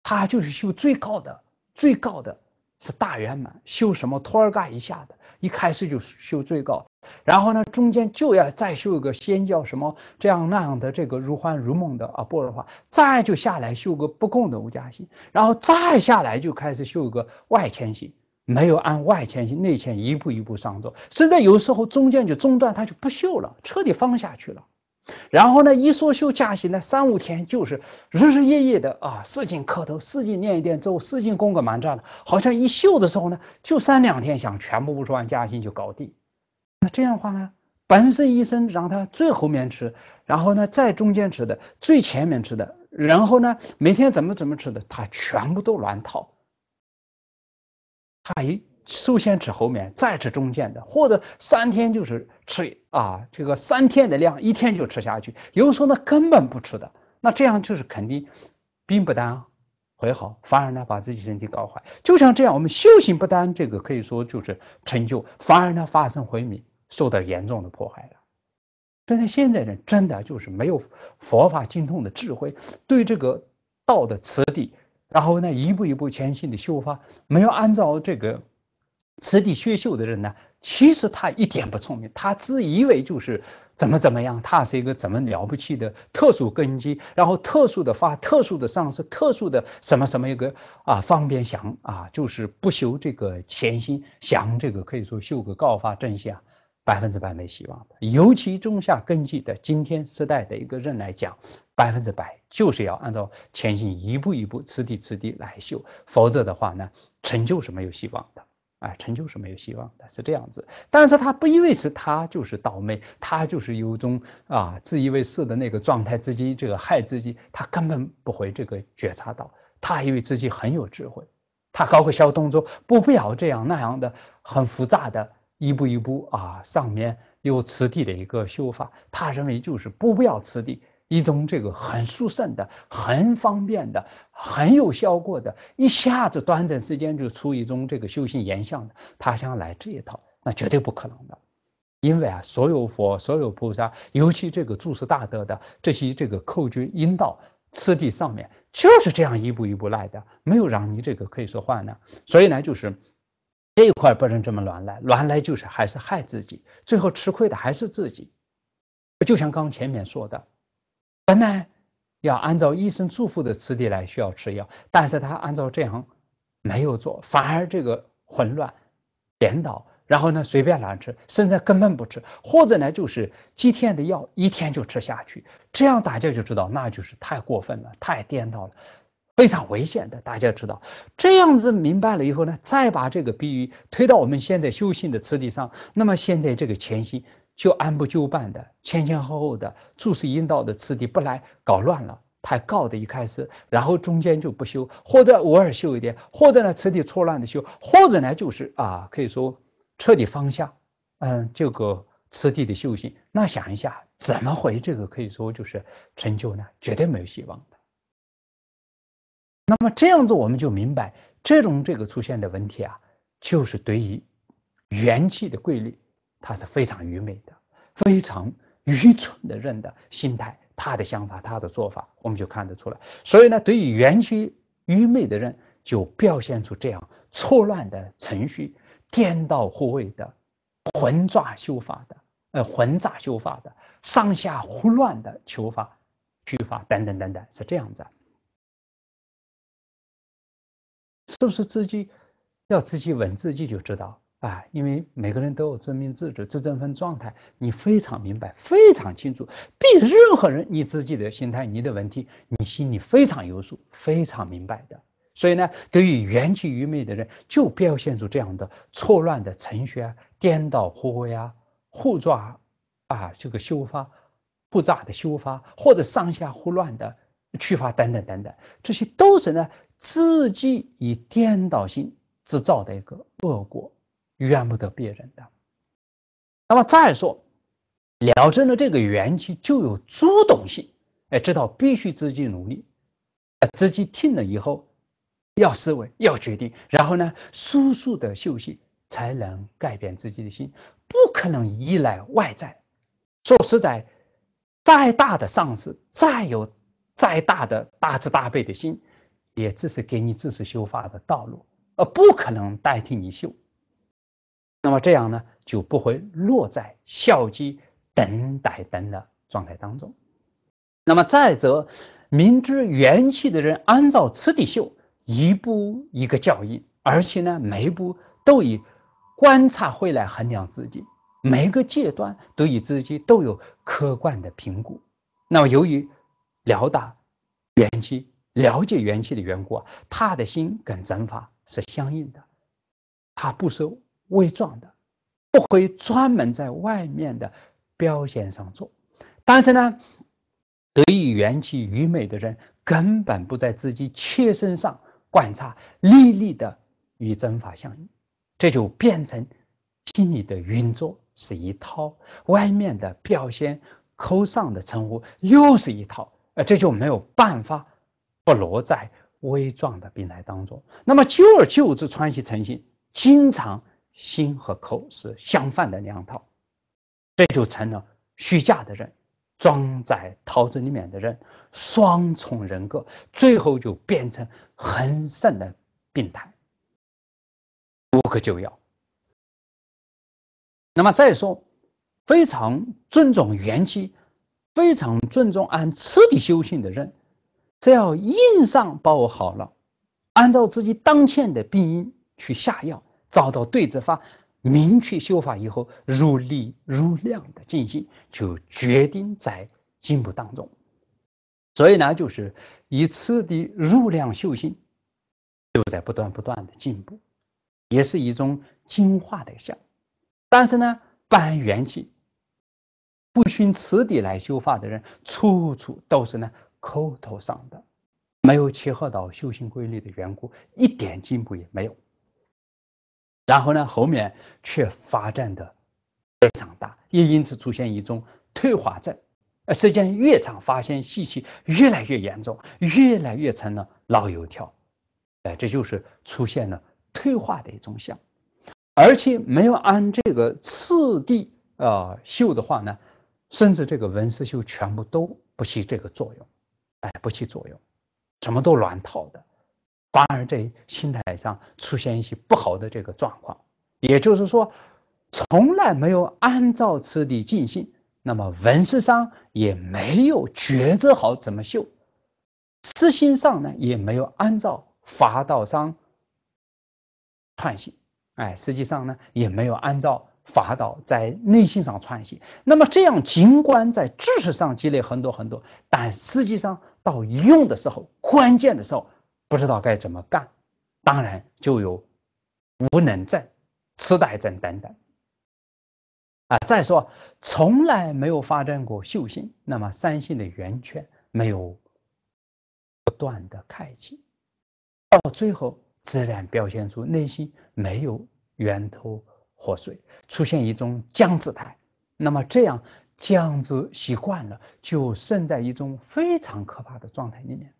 他就是修最高的，最高的，是大圆满。修什么托尔嘎以下的，一开始就修最高，然后呢，中间就要再修一个先叫什么这样那样的这个如幻如梦的啊波尔话，再就下来修个不共的无加心，然后再下来就开始修个外迁心。没有按外迁、内迁一步一步上走，甚至有时候中间就中断，他就不秀了，彻底放下去了。然后呢，一说秀假薪呢，三五天就是日日夜夜的啊，四情磕头，四情念一之咒，四情供个满帐的，好像一秀的时候呢，就三两天想全部五十万加薪就搞定。那这样的话呢，本身医生让他最后面吃，然后呢在中间吃的，最前面吃的，然后呢每天怎么怎么吃的，他全部都乱套。他一首先吃后面，再吃中间的，或者三天就是吃啊，这个三天的量一天就吃下去。有时候呢根本不吃的，那这样就是肯定并不当回好，反而呢把自己身体搞坏。就像这样，我们修行不单这个可以说就是成就，反而呢发生回敏，受到严重的破坏了。真的，现在人真的就是没有佛法精通的智慧，对这个道的次地然后呢，一步一步潜心的修法，没有按照这个此地学秀的人呢，其实他一点不聪明，他自以为就是怎么怎么样，他是一个怎么了不起的特殊根基，然后特殊的发，特殊的上是特殊的什么什么一个啊方便想啊，就是不修这个潜心想这个，可以说修个告发正相。百分之百没希望的，尤其中下根基的今天时代的一个人来讲，百分之百就是要按照前行一步一步、次第次第来修，否则的话呢，成就是没有希望的。啊，成就是没有希望的，是这样子。但是他不因为是他就是倒霉，他就是有一种啊自以为是的那个状态，自己这个害自己，他根本不会这个觉察到，他还以为自己很有智慧，他搞个小动作，不必要这样那样的很复杂的。一步一步啊，上面有此地的一个修法，他认为就是不必要此地，一种这个很殊胜的、很方便的、很有效果的，一下子短暂时间就出一种这个修行言相的，他想来这一套，那绝对不可能的。因为啊，所有佛、所有菩萨，尤其这个诸事大德的这些这个口诀引导次第上面，就是这样一步一步来的，没有让你这个可以说话呢。所以呢，就是。这一块不能这么乱来，乱来就是还是害自己，最后吃亏的还是自己。就像刚前面说的，本来要按照医生嘱咐的吃地来，需要吃药，但是他按照这样没有做，反而这个混乱颠倒，然后呢随便乱吃，甚至根本不吃，或者呢就是几天的药一天就吃下去，这样大家就知道那就是太过分了，太颠倒了。非常危险的，大家知道，这样子明白了以后呢，再把这个比喻推到我们现在修行的次第上，那么现在这个前行就按部就班的前前后后的注视引导的次第不来搞乱了，太高的一开始，然后中间就不修，或者偶尔修一点，或者呢次第错乱的修，或者呢就是啊可以说彻底放下，嗯，这个次第的修行，那想一下怎么回这个可以说就是成就呢？绝对没有希望的。那么这样子，我们就明白，这种这个出现的问题啊，就是对于元气的规律，他是非常愚昧的，非常愚蠢的人的心态，他的想法，他的做法，我们就看得出来。所以呢，对于元气愚昧的人，就表现出这样错乱的程序，颠倒互位的混杂修法的，呃，混杂修法的上下胡乱的求法、取法等等等等，是这样子。是不是自己要自己问自己就知道啊？因为每个人都有自命自主、自证分状态，你非常明白、非常清楚，比任何人你自己的心态、你的问题，你心里非常有数、非常明白的。所以呢，对于缘起愚昧的人，就表现出这样的错乱的程序啊、颠倒互为啊、互抓啊、这个修发不咋的修发，或者上下胡乱的去发等等等等，这些都是呢。自己以颠倒性制造的一个恶果，怨不得别人的。那么再说，了知了这个缘起就有主动性，哎，知道必须自己努力，自己听了以后要思维、要决定，然后呢，疏疏的修行才能改变自己的心，不可能依赖外在。说实在，再大的上司，再有再大的大慈大悲的心。也只是给你知识修法的道路，而不可能代替你修。那么这样呢，就不会落在孝极、等待等的状态当中。那么再者，明知元气的人，按照此地修，一步一个脚印，而且呢，每一步都以观察会来衡量自己，每个阶段都以自己都有客观的评估。那么由于了达元气。了解元气的缘故，他的心跟真法是相应的，他不收未状的，不会专门在外面的标签上做。但是呢，得益元气愚昧的人，根本不在自己切身上观察，历历的与真法相应，这就变成心里的运作是一套，外面的表现口上的称呼又是一套，呃，这就没有办法。不落在微状的病态当中，那么久而久之，川西诚信经常心和口是相反的两套，这就成了虚假的人，装在套子里面的人，双重人格，最后就变成很深的病态，无可救药。那么再说，非常尊重元气，非常尊重按彻底修行的人。只要硬上包好了，按照自己当前的病因去下药，找到对治法，明确修法以后，入力入量的进行，就决定在进步当中。所以呢，就是以此的入量修行，就在不断不断的进步，也是一种精化的相。但是呢，半缘气不循此地来修法的人，处处都是呢。口头上的，没有切合到修行规律的缘故，一点进步也没有。然后呢，后面却发展的非常大，也因此出现一种退化症。呃，时间越长，发现信息越来越严重，越来越成了老油条。哎，这就是出现了退化的一种象。而且没有按这个次第啊修的话呢，甚至这个纹饰绣全部都不起这个作用。哎，不起作用，什么都乱套的，反而在心态上出现一些不好的这个状况。也就是说，从来没有按照此地尽行，那么文字上也没有抉择好怎么修，私心上呢也没有按照法道上串行，哎，实际上呢也没有按照法道在内心上串行，那么这样，尽管在知识上积累很多很多，但实际上。到用的时候，关键的时候不知道该怎么干，当然就有无能症、痴呆症等等。啊，再说从来没有发展过修心，那么三性的源泉没有不断的开启，到最后自然表现出内心没有源头活水，出现一种僵姿态。那么这样。这样子习惯了，就生在一种非常可怕的状态里面，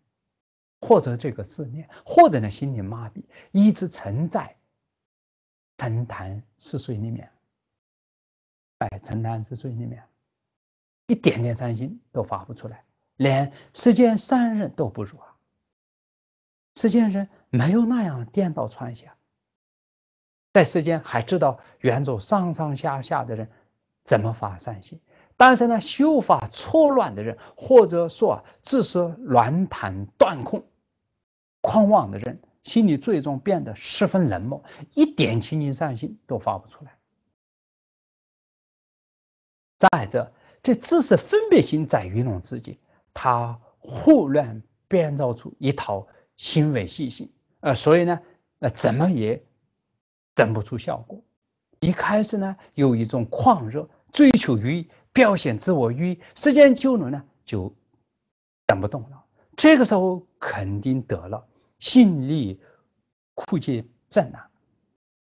或者这个思念，或者呢心理麻痹，一直沉在沉潭是水里面，哎，沉潭是水里面，一点点善心都发不出来，连世间善人都不如啊！世间人没有那样颠倒穿鞋，在世间还知道原祖上上下下的人怎么发善心。但是呢，秀发错乱的人，或者说知识乱谈、断空、狂妄的人，心里最终变得十分冷漠，一点清净善心都发不出来。再者，这知识分别心在愚弄自己，他胡乱编造出一套行为信性，呃，所以呢，呃，怎么也整不出效果。一开始呢，有一种狂热追求于。表现自我欲，时间久了呢，就转不动了。这个时候肯定得了心力枯竭症啊，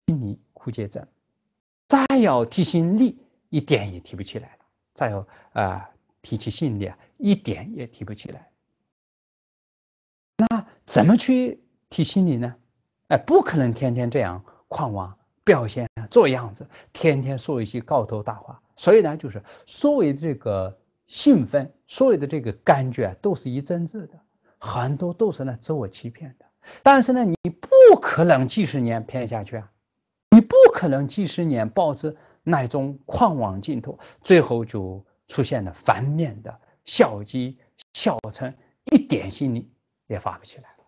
心理枯竭症。再要提心力，一点也提不起来了；再要啊，提起心力啊，一点也提不起来。那怎么去提心理呢？哎，不可能天天这样狂妄。表现做样子，天天说一些高头大话，所以呢，就是所谓的这个兴奋，所谓的这个感觉啊，都是一阵子的，很多都是那自我欺骗的。但是呢，你不可能几十年骗下去啊，你不可能几十年保持那种狂妄劲头，最后就出现了反面的消极、消沉，一点心力也发不起来了。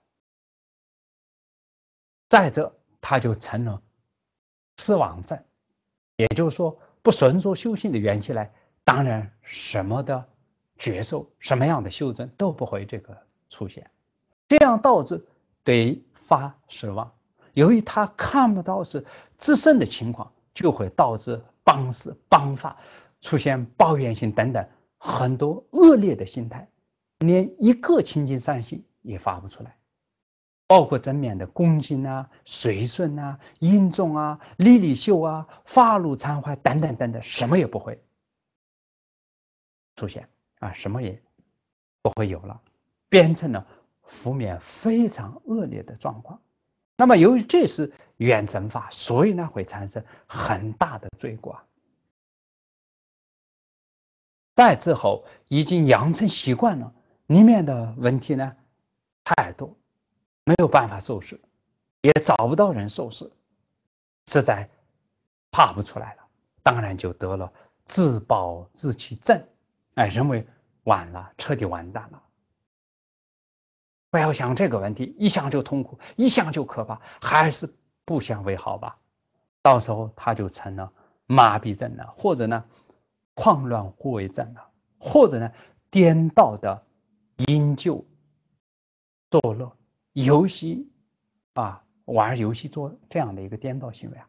再者，他就成了。是网站，也就是说，不绳索修行的缘起来，当然什么的觉受，什么样的修正都不会这个出现，这样导致对发失望。由于他看不到是自身的情况，就会导致帮事帮法出现抱怨性等等很多恶劣的心态，连一个清净善心也发不出来。包括整棉的恭敬啊、随顺啊、印种啊、立领秀啊、发露掺怀等等等等，什么也不会出现啊，什么也不会有了，变成了负面非常恶劣的状况。那么，由于这是远程法，所以呢会产生很大的罪过。再之后已经养成习惯了，里面的问题呢太多。没有办法收拾，也找不到人收拾，实在爬不出来了。当然就得了自暴自弃症。哎，认为完了，彻底完蛋了。不要想这个问题，一想就痛苦，一想就可怕，还是不想为好吧？到时候他就成了麻痹症了，或者呢狂乱固为症了，或者呢颠倒的因旧作乐。游戏啊，玩游戏做这样的一个颠倒行为啊，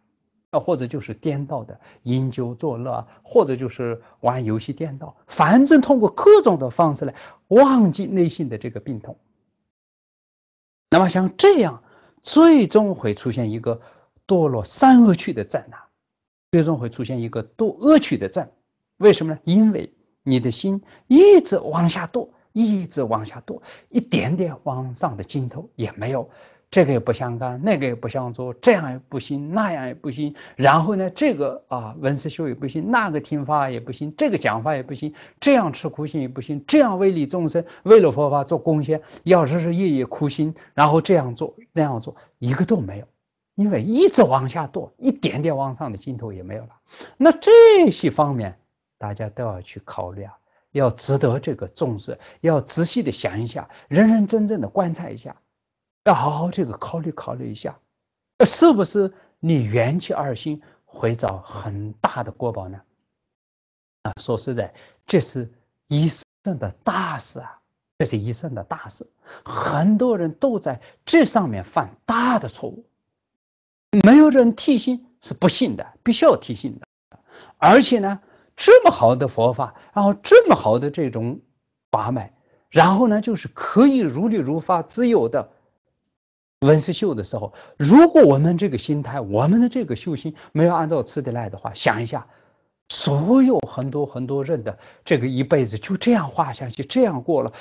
啊，或者就是颠倒的饮酒作乐，或者就是玩游戏颠倒，反正通过各种的方式来忘记内心的这个病痛。那么像这样，最终会出现一个堕落三恶趣的战呐，最终会出现一个堕恶趣的战，为什么呢？因为你的心一直往下堕。一直往下堕，一点点往上的尽头也没有。这个也不相干，那个也不想做，这样也不行，那样也不行。然后呢，这个啊，文思修也不行，那个听法也不行，这个讲法也不行，这样吃苦行也不行，这样为利众生、为了佛法做贡献，要是是夜夜苦心，然后这样做那样做，一个都没有，因为一直往下堕，一点点往上的尽头也没有了。那这些方面大家都要去考虑啊。要值得这个重视，要仔细的想一下，认认真真的观察一下，要好好这个考虑考虑一下，是不是你元气二心会造很大的过宝呢？啊，说实在，这是一生的大事啊，这是一生的大事，很多人都在这上面犯大的错误，没有人提心是不信的，必须要提心的，而且呢。这么好的佛法，然后这么好的这种把脉，然后呢，就是可以如理如法自由的文思修的时候，如果我们这个心态，我们的这个修心没有按照次的来的话，想一下，所有很多很多人的这个一辈子就这样画下去，这样过了，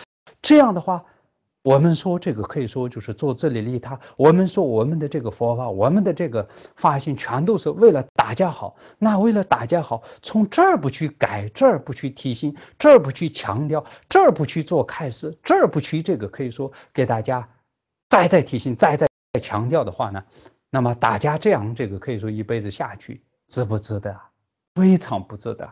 这样的话。我们说这个可以说就是做这里利他。我们说我们的这个佛法，我们的这个发心，全都是为了大家好。那为了大家好，从这儿不去改，这儿不去提醒，这儿不去强调，这儿不去做开始，这儿不去这个可以说给大家再再提醒、再再强调的话呢，那么大家这样这个可以说一辈子下去，值不值得？非常不值得。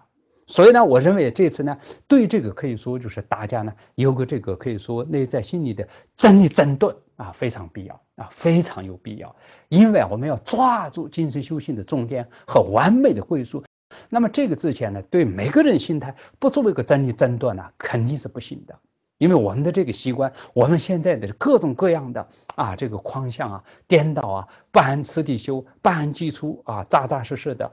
所以呢，我认为这次呢，对这个可以说就是大家呢有个这个可以说内在心理的真理争断啊，非常必要啊，非常有必要，因为我们要抓住精神修行的重点和完美的归宿。那么这个之前呢，对每个人心态不作为一个真理争断呢，肯定是不行的。因为我们的这个习惯，我们现在的各种各样的啊这个框向啊、颠倒啊、不按次第修、不按基础啊、扎扎实实的、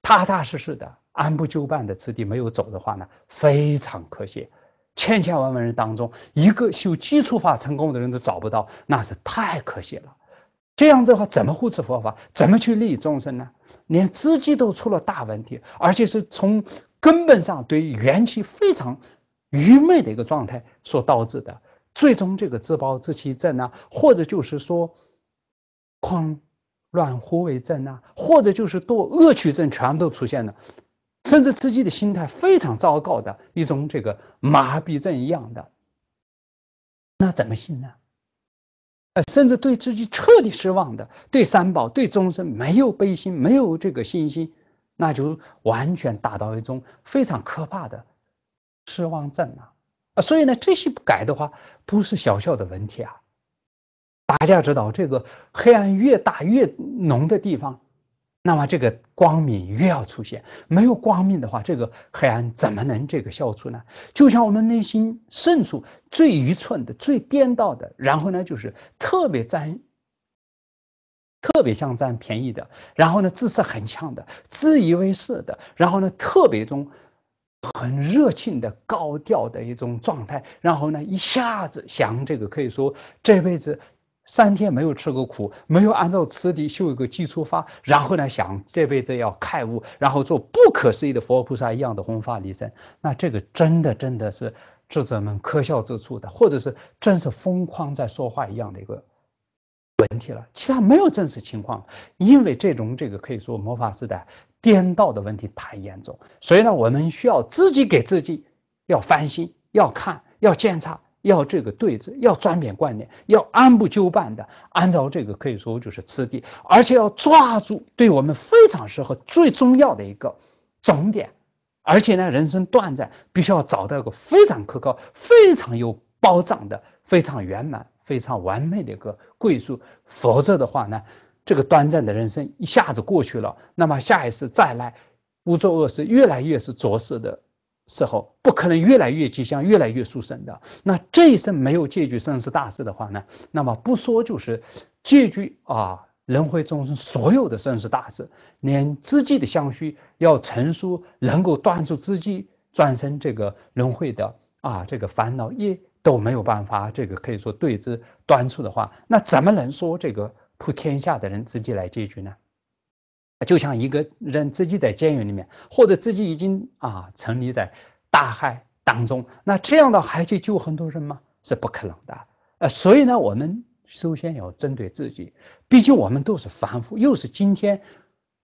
踏踏实实的。按部就班的资地没有走的话呢，非常可惜。千千万万人当中，一个修基础法成功的人都找不到，那是太可惜了。这样子的话，怎么护持佛法？怎么去利益众生呢？连自己都出了大问题，而且是从根本上对元气非常愚昧的一个状态所导致的。最终这个自暴自弃症啊，或者就是说狂乱胡为症啊，或者就是堕恶趣症，全都出现了。甚至自己的心态非常糟糕的一种这个麻痹症一样的，那怎么信呢？呃，甚至对自己彻底失望的，对三宝、对众生没有悲心，没有这个信心，那就完全达到一种非常可怕的失望症啊！啊，所以呢，这些不改的话，不是小小的问题啊！大家知道，这个黑暗越大越浓的地方。那么这个光明越要出现，没有光明的话，这个黑暗怎么能这个消除呢？就像我们内心深处最愚蠢的、最颠倒的，然后呢就是特别占、特别像占便宜的，然后呢自视很强的、自以为是的，然后呢特别中很热情的高调的一种状态，然后呢一下子想这个可以说这辈子。三天没有吃过苦，没有按照此地修一个基础发，然后呢想这辈子要开悟，然后做不可思议的佛菩萨一样的弘法利生，那这个真的真的是智者们可笑之处的，或者是真是疯狂在说话一样的一个问题了。其他没有真实情况，因为这种这个可以说魔法师的颠倒的问题太严重，所以呢我们需要自己给自己要翻新，要看，要检查、要这个对子，要转变观念，要按部就班的，按照这个可以说就是吃地，而且要抓住对我们非常适合最重要的一个重点，而且呢，人生短暂，必须要找到一个非常可靠、非常有保障的、非常圆满、非常完美的一个归宿，否则的话呢，这个短暂的人生一下子过去了，那么下一次再来无作恶事，越来越是着事的。时候不可能越来越吉祥，越来越殊胜的。那这一生没有借据，生世大事的话呢？那么不说就是借据啊，轮回众生所有的生世大事，连自己的相续要成熟，能够断除自己转生这个轮回的啊，这个烦恼业都没有办法，这个可以说对之断除的话，那怎么能说这个普天下的人自己来借据呢？就像一个人自己在监狱里面，或者自己已经啊沉溺在大海当中，那这样的还去救很多人吗？是不可能的。呃，所以呢，我们首先要针对自己，毕竟我们都是凡夫，又是今天。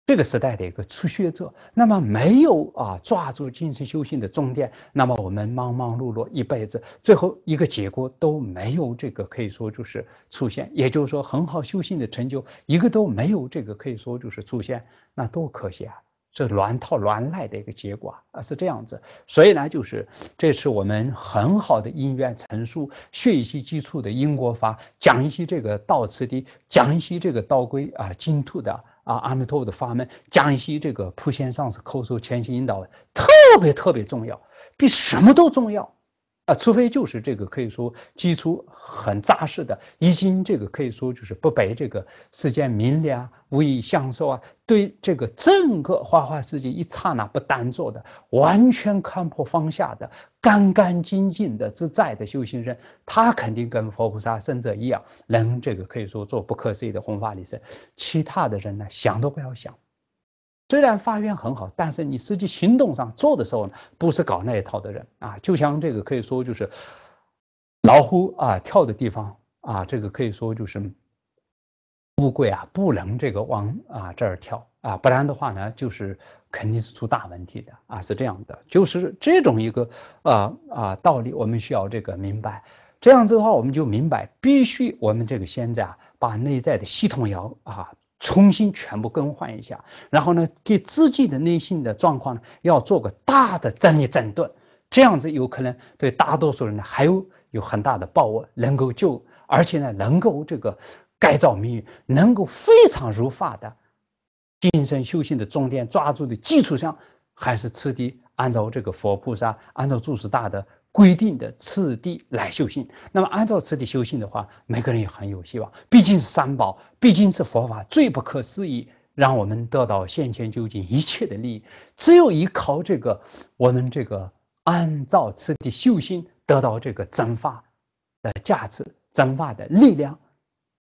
这个时代的一个初学者，那么没有啊抓住精神修行的重点，那么我们忙忙碌碌一辈子，最后一个结果都没有这个可以说就是出现，也就是说很好修行的成就，一个都没有这个可以说就是出现，那多可惜啊！这乱套乱来的一个结果啊，是这样子。所以呢，就是这是我们很好的因缘陈述，学习基础的因果法，讲一些这个道次的，讲一些这个道规啊，精度的。啊，阿弥陀佛的法门，讲习这个普贤上师叩首前行引导，特别特别重要，比什么都重要。啊，除非就是这个，可以说基础很扎实的，已经这个可以说就是不被这个世界名利啊、物欲享受啊，对这个整个花花世界一刹那不单做的，完全看破放下、的干干净净的自在的修行人，他肯定跟佛菩萨圣者一样，能这个可以说做不可思议的弘法利生。其他的人呢，想都不要想。虽然发愿很好，但是你实际行动上做的时候呢，不是搞那一套的人啊。就像这个可以说就是老虎啊跳的地方啊，这个可以说就是乌龟啊不能这个往啊这儿跳啊，不然的话呢，就是肯定是出大问题的啊。是这样的，就是这种一个啊啊道理，我们需要这个明白。这样子的话，我们就明白，必须我们这个现在啊，把内在的系统要啊。重新全部更换一下，然后呢，给自己的内心的状况呢，要做个大的整理整顿，这样子有可能对大多数人呢，还有有很大的把握，能够救，而且呢，能够这个改造命运，能够非常如法的，今生修行的重点抓住的基础上，还是彻底按照这个佛菩萨，按照诸师大的。规定的次第来修行。那么按照次第修行的话，每个人也很有希望。毕竟是三宝，毕竟是佛法最不可思议，让我们得到现前究竟一切的利益。只有依靠这个，我们这个按照次第修行，得到这个真法的价值、真法的力量，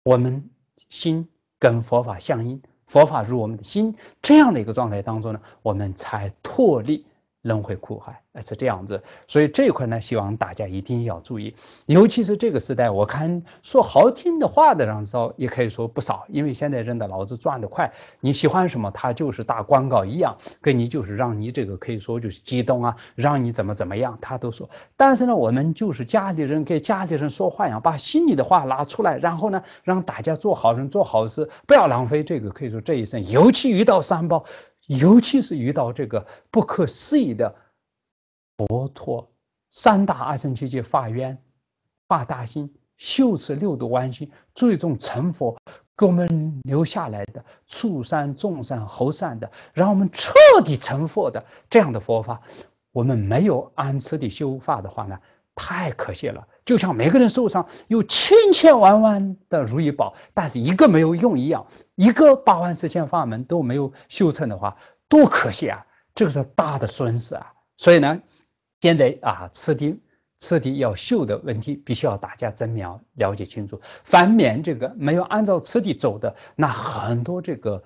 我们心跟佛法相应，佛法入我们的心，这样的一个状态当中呢，我们才脱离。轮回苦海，那是这样子，所以这块呢，希望大家一定要注意，尤其是这个时代，我看说好听的话的人少，也可以说不少，因为现在人的脑子转得快，你喜欢什么，他就是打广告一样，跟你就是让你这个可以说就是激动啊，让你怎么怎么样，他都说。但是呢，我们就是家里人给家里人说话呀，把心里的话拿出来，然后呢，让大家做好人做好事，不要浪费这个可以说这一生，尤其遇到三宝。尤其是遇到这个不可思议的佛陀，三大阿僧祇劫发愿，发大心，修持六度万行，最终成佛，给我们留下来的畜生、众善、猴善的，让我们彻底成佛的这样的佛法，我们没有按次第修法的话呢？太可惜了，就像每个人手上有千千万万的如意宝，但是一个没有用一样，一个八万四千法门都没有修成的话，多可惜啊！这个是大的损失啊。所以呢，现在啊，瓷钉、彻底要修的问题，必须要大家真苗了解清楚，反面这个没有按照彻底走的，那很多这个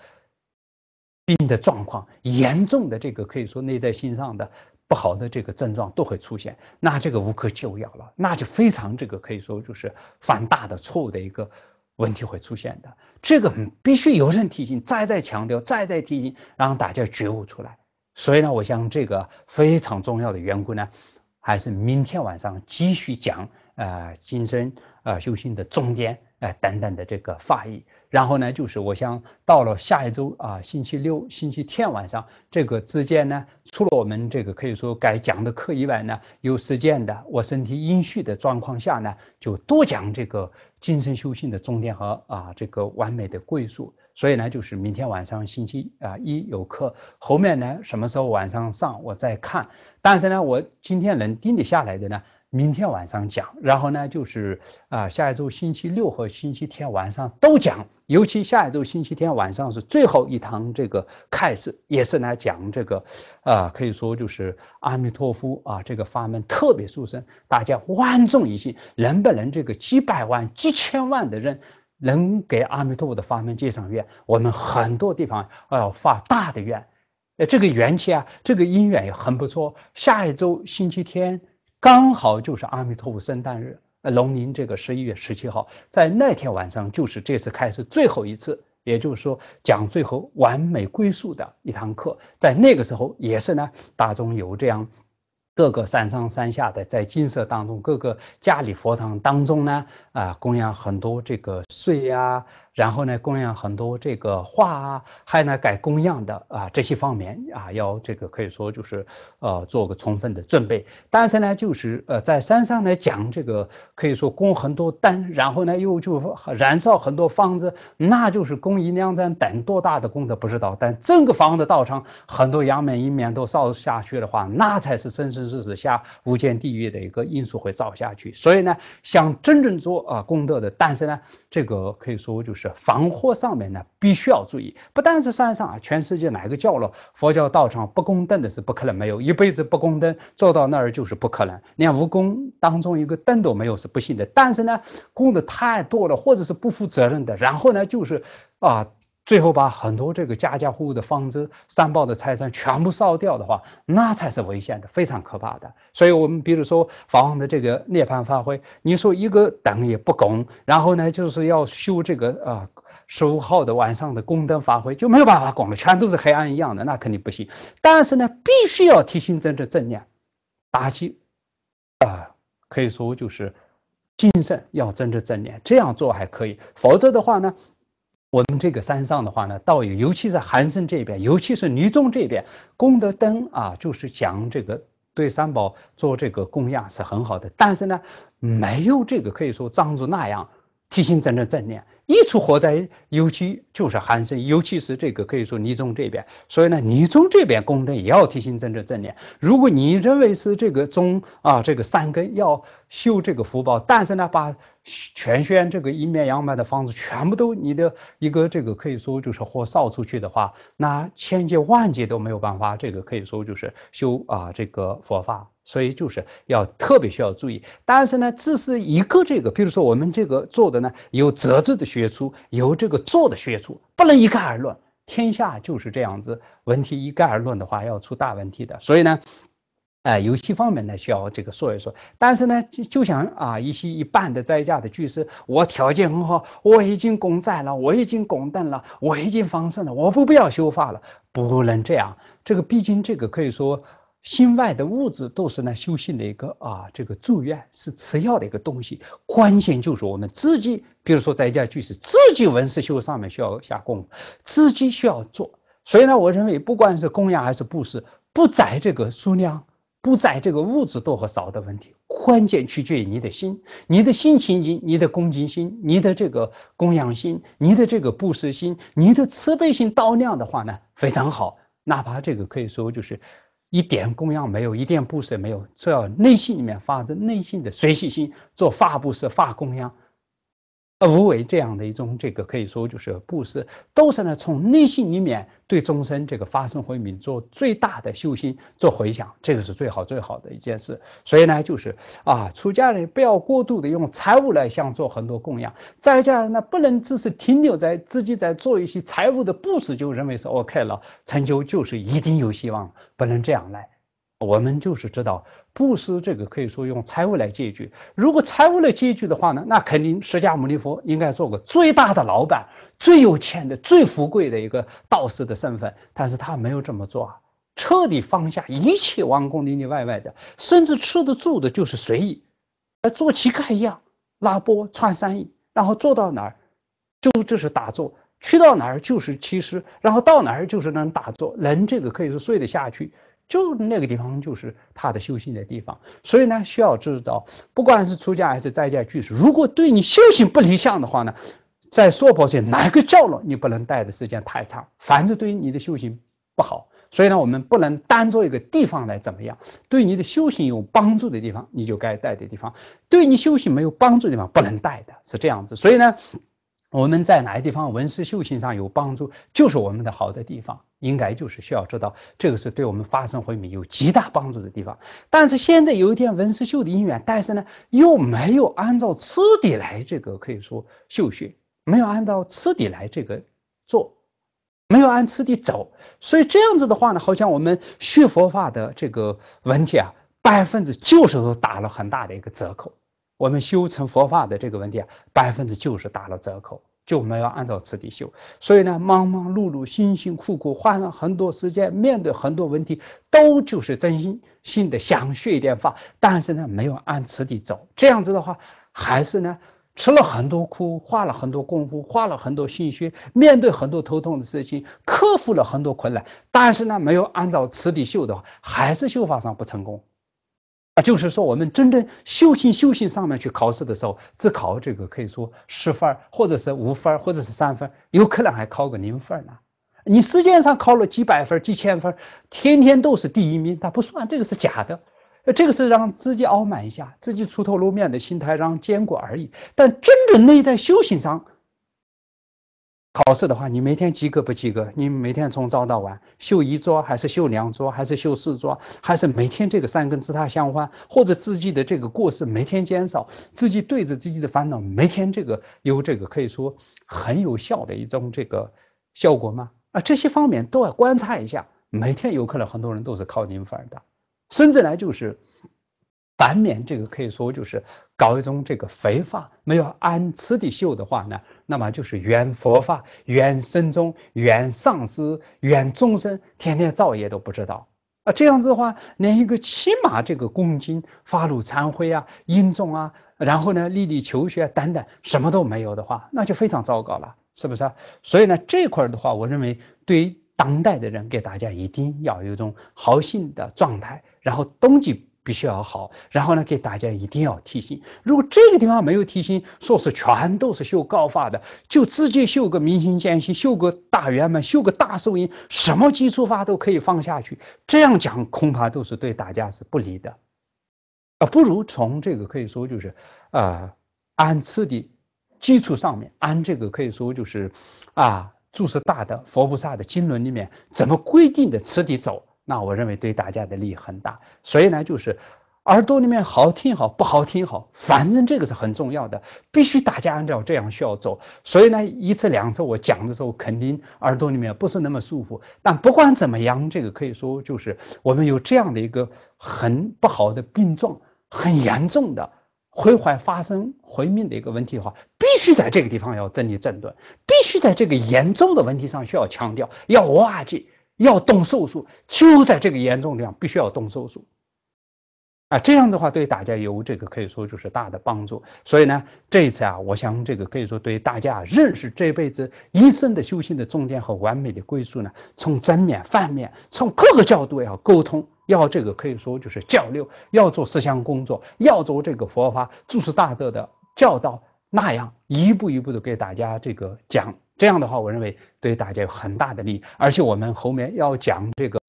病的状况，严重的这个可以说内在心上的。不好的这个症状都会出现，那这个无可救药了，那就非常这个可以说就是犯大的错误的一个问题会出现的，这个必须有人提醒，再再强调，再再提醒，让大家觉悟出来。所以呢，我想这个非常重要的缘故呢，还是明天晚上继续讲呃今生呃修行的重点。哎，等等的这个法义，然后呢，就是我想到了下一周啊，星期六、星期天晚上这个之间呢，除了我们这个可以说该讲的课以外呢，有时间的，我身体阴虚的状况下呢，就多讲这个精神修行的重点和啊这个完美的归宿。所以呢，就是明天晚上星期啊一有课，后面呢什么时候晚上上我再看。但是呢，我今天能定得下来的呢。明天晚上讲，然后呢，就是啊，下一周星期六和星期天晚上都讲，尤其下一周星期天晚上是最后一堂这个开示，也是来讲这个，啊，可以说就是阿弥陀佛啊，这个法门特别殊胜，大家万众一心，能不能这个几百万、几千万的人能给阿弥陀佛的法门结上愿？我们很多地方要发大的愿，呃，这个缘起啊，这个因缘也很不错，下一周星期天。刚好就是阿弥陀佛圣诞日，龙年这个十一月十七号，在那天晚上就是这次开始最后一次，也就是说讲最后完美归宿的一堂课，在那个时候也是呢，大众有这样，各个山上山下的在金色当中，各个家里佛堂当中呢，啊供养很多这个穗呀。然后呢，供养很多这个画啊，还有呢改供养的啊，这些方面啊，要这个可以说就是呃，做个充分的准备。但是呢，就是呃，在山上来讲，这个可以说供很多丹，然后呢又就燃烧很多房子，那就是供一两盏灯多大的功德不知道。但整个房子道场很多阳面阴面都烧下去的话，那才是生生世世下无间地狱的一个因素会造下去。所以呢，想真正做啊功德的，但是呢，这个可以说就是。防护上面呢，必须要注意，不但是山上啊，全世界哪个角落，佛教道场不供灯的是不可能没有，一辈子不供灯做到那儿就是不可能，连无蚣当中一个灯都没有是不行的。但是呢，供的太多了，或者是不负责任的，然后呢，就是啊。最后把很多这个家家户户的方子、三报的财产全部烧掉的话，那才是危险的，非常可怕的。所以，我们比如说，法王的这个涅槃发挥，你说一个等也不拱，然后呢，就是要修这个啊，五号的晚上的宫灯发挥就没有办法拱了，全都是黑暗一样的，那肯定不行。但是呢，必须要提升正治正念，打击啊，可以说就是精神要真正正念，这样做还可以，否则的话呢？我们这个山上的话呢，道友，尤其是寒山这边，尤其是尼宗这边，功德灯啊，就是讲这个对三宝做这个供养是很好的，但是呢，没有这个可以说藏族那样。提醒真正正念，一出火灾，尤其就是寒生，尤其是这个可以说尼宗这边，所以呢，尼宗这边功德也要提醒真正正念。如果你认为是这个宗啊，这个三根要修这个福报，但是呢，把全宣这个一面阳面的房子全部都你的一个这个可以说就是火烧出去的话，那千劫万劫都没有办法，这个可以说就是修啊这个佛法。所以就是要特别需要注意，但是呢，这是一个这个，比如说我们这个做的呢，有折子的学处，有这个做的学处，不能一概而论。天下就是这样子，问题一概而论的话，要出大问题的。所以呢，哎，有些方面呢需要这个说一说。但是呢，就就像啊，一些一半的在家的巨师，我条件很好，我已经供在了，我已经供灯了，我已经放生了，我不不要修法了，不能这样。这个毕竟这个可以说。心外的物质都是那修行的一个啊，这个住院是吃药的一个东西。关键就是我们自己，比如说在家就是自己文思修上面需要下功夫，自己需要做。所以呢，我认为不管是供养还是布施，不在这个数量，不在这个物质多和少的问题，关键取决于你的心，你的心情，你的恭敬心，你的这个供养心，你的这个布施心，你的慈悲心到量的话呢，非常好。哪怕这个可以说就是。一点供养没有，一点布施没有，只要内心里面发自内心的随喜心，做发布施、发供养。无为这样的一种，这个可以说就是布施，都是呢从内心里面对众生这个发生回民做最大的修心做回想，这个是最好最好的一件事。所以呢，就是啊，出家人不要过度的用财物来向做很多供养，在家人呢不能只是停留在自己在做一些财物的布施就认为是 OK 了，成就就是一定有希望，不能这样来。我们就是知道，布施这个可以说用财务来借据。如果财务来借据的话呢，那肯定释迦牟尼佛应该做个最大的老板、最有钱的、最富贵的一个道士的身份。但是他没有这么做，啊，彻底放下一切王公里里外外的，甚至吃得住的，就是随意，做乞丐一样拉波穿山衣，然后坐到哪儿就就是打坐，去到哪儿就是其实，然后到哪儿就是能打坐。人这个可以说睡得下去。就那个地方就是他的修行的地方，所以呢，需要知道，不管是出家还是在家居士，如果对你修行不理想的话呢，在娑婆界哪个角落你不能待的时间太长，凡是对于你的修行不好，所以呢，我们不能单做一个地方来怎么样，对你的修行有帮助的地方你就该待的地方，对你修行没有帮助的地方不能待的，是这样子，所以呢。我们在哪些地方文思修行上有帮助，就是我们的好的地方，应该就是需要知道这个是对我们发生回民有极大帮助的地方。但是现在有一点文思秀的因缘，但是呢又没有按照次第来这个可以说修学，没有按照次第来这个做，没有按次第走，所以这样子的话呢，好像我们学佛法的这个问题啊，百分之九十都打了很大的一个折扣。我们修成佛法的这个问题啊，百分之九十打了折扣，就没有按照此地修。所以呢，忙忙碌碌、辛辛苦苦，花了很多时间，面对很多问题，都就是真心性的想学一点法，但是呢，没有按此地走。这样子的话，还是呢，吃了很多苦，花了很多功夫，花了很多心血，面对很多头痛的事情，克服了很多困难，但是呢，没有按照此地修的话，还是修法上不成功。啊，就是说，我们真正修行、修行上面去考试的时候，只考这个，可以说十分，或者是五分，或者是三分，有可能还考个零分呢。你实界上考了几百分、几千分，天天都是第一名，它不算，这个是假的，这个是让自己傲慢一下、自己出头露面的心态，让坚固而已。但真正内在修行上。考试的话，你每天及格不及格？你每天从早到晚，修一桌还是修两桌，还是修四桌？还是每天这个三根自他相换，或者自己的这个过失每天减少，自己对着自己的烦恼每天这个有这个可以说很有效的一种这个效果吗？啊，这些方面都要观察一下。每天有可能很多人都是靠反而的，深圳来就是。板面这个可以说就是搞一种这个肥法，没有按次地修的话呢，那么就是原佛法、原僧宗、原上师、原众生，天天造业都不知道啊。这样子的话，连一个起码这个恭敬、发露忏悔啊、因重啊，然后呢，立地求学等等，什么都没有的话，那就非常糟糕了，是不是？所以呢，这块的话，我认为对于当代的人，给大家一定要有一种好心的状态，然后冬季。必须要好，然后呢，给大家一定要提醒，如果这个地方没有提醒，说是全都是修高发的，就直接修个明心见性，修个大圆满，修个大寿因，什么基础法都可以放下去。这样讲恐怕都是对大家是不利的，啊，不如从这个可以说就是啊，按次的基础上面，按这个可以说就是啊，诸释大的佛菩萨的经论里面怎么规定的次第走。那我认为对大家的利益很大，所以呢，就是耳朵里面好听好不好听好，反正这个是很重要的，必须大家按照这样需要走。所以呢，一次两次我讲的时候，肯定耳朵里面不是那么舒服。但不管怎么样，这个可以说就是我们有这样的一个很不好的病状，很严重的回环发生回灭的一个问题的话，必须在这个地方要整理整顿，必须在这个严重的问题上需要强调，要瓦解。要动手术，就在这个严重量，必须要动手术，啊，这样的话对大家有这个可以说就是大的帮助。所以呢，这一次啊，我想这个可以说对大家认识这辈子一生的修行的重点和完美的归宿呢，从正面、反面，从各个角度要沟通，要这个可以说就是交流，要做思想工作，要做这个佛法注释大德的教导。那样一步一步的给大家这个讲，这样的话，我认为对大家有很大的利益。而且我们后面要讲这个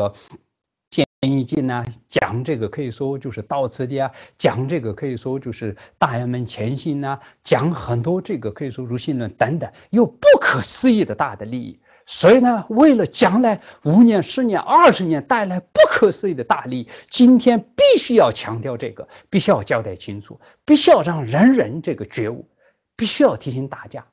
现易经呐，讲这个可以说就是悼词的啊，讲这个可以说就是大人们前行呐，讲很多这个可以说如性论等等，有不可思议的大的利益。所以呢，为了将来五年、十年、二十年带来不可思议的大利，今天必须要强调这个，必须要交代清楚，必须要让人人这个觉悟。必须要提醒大家，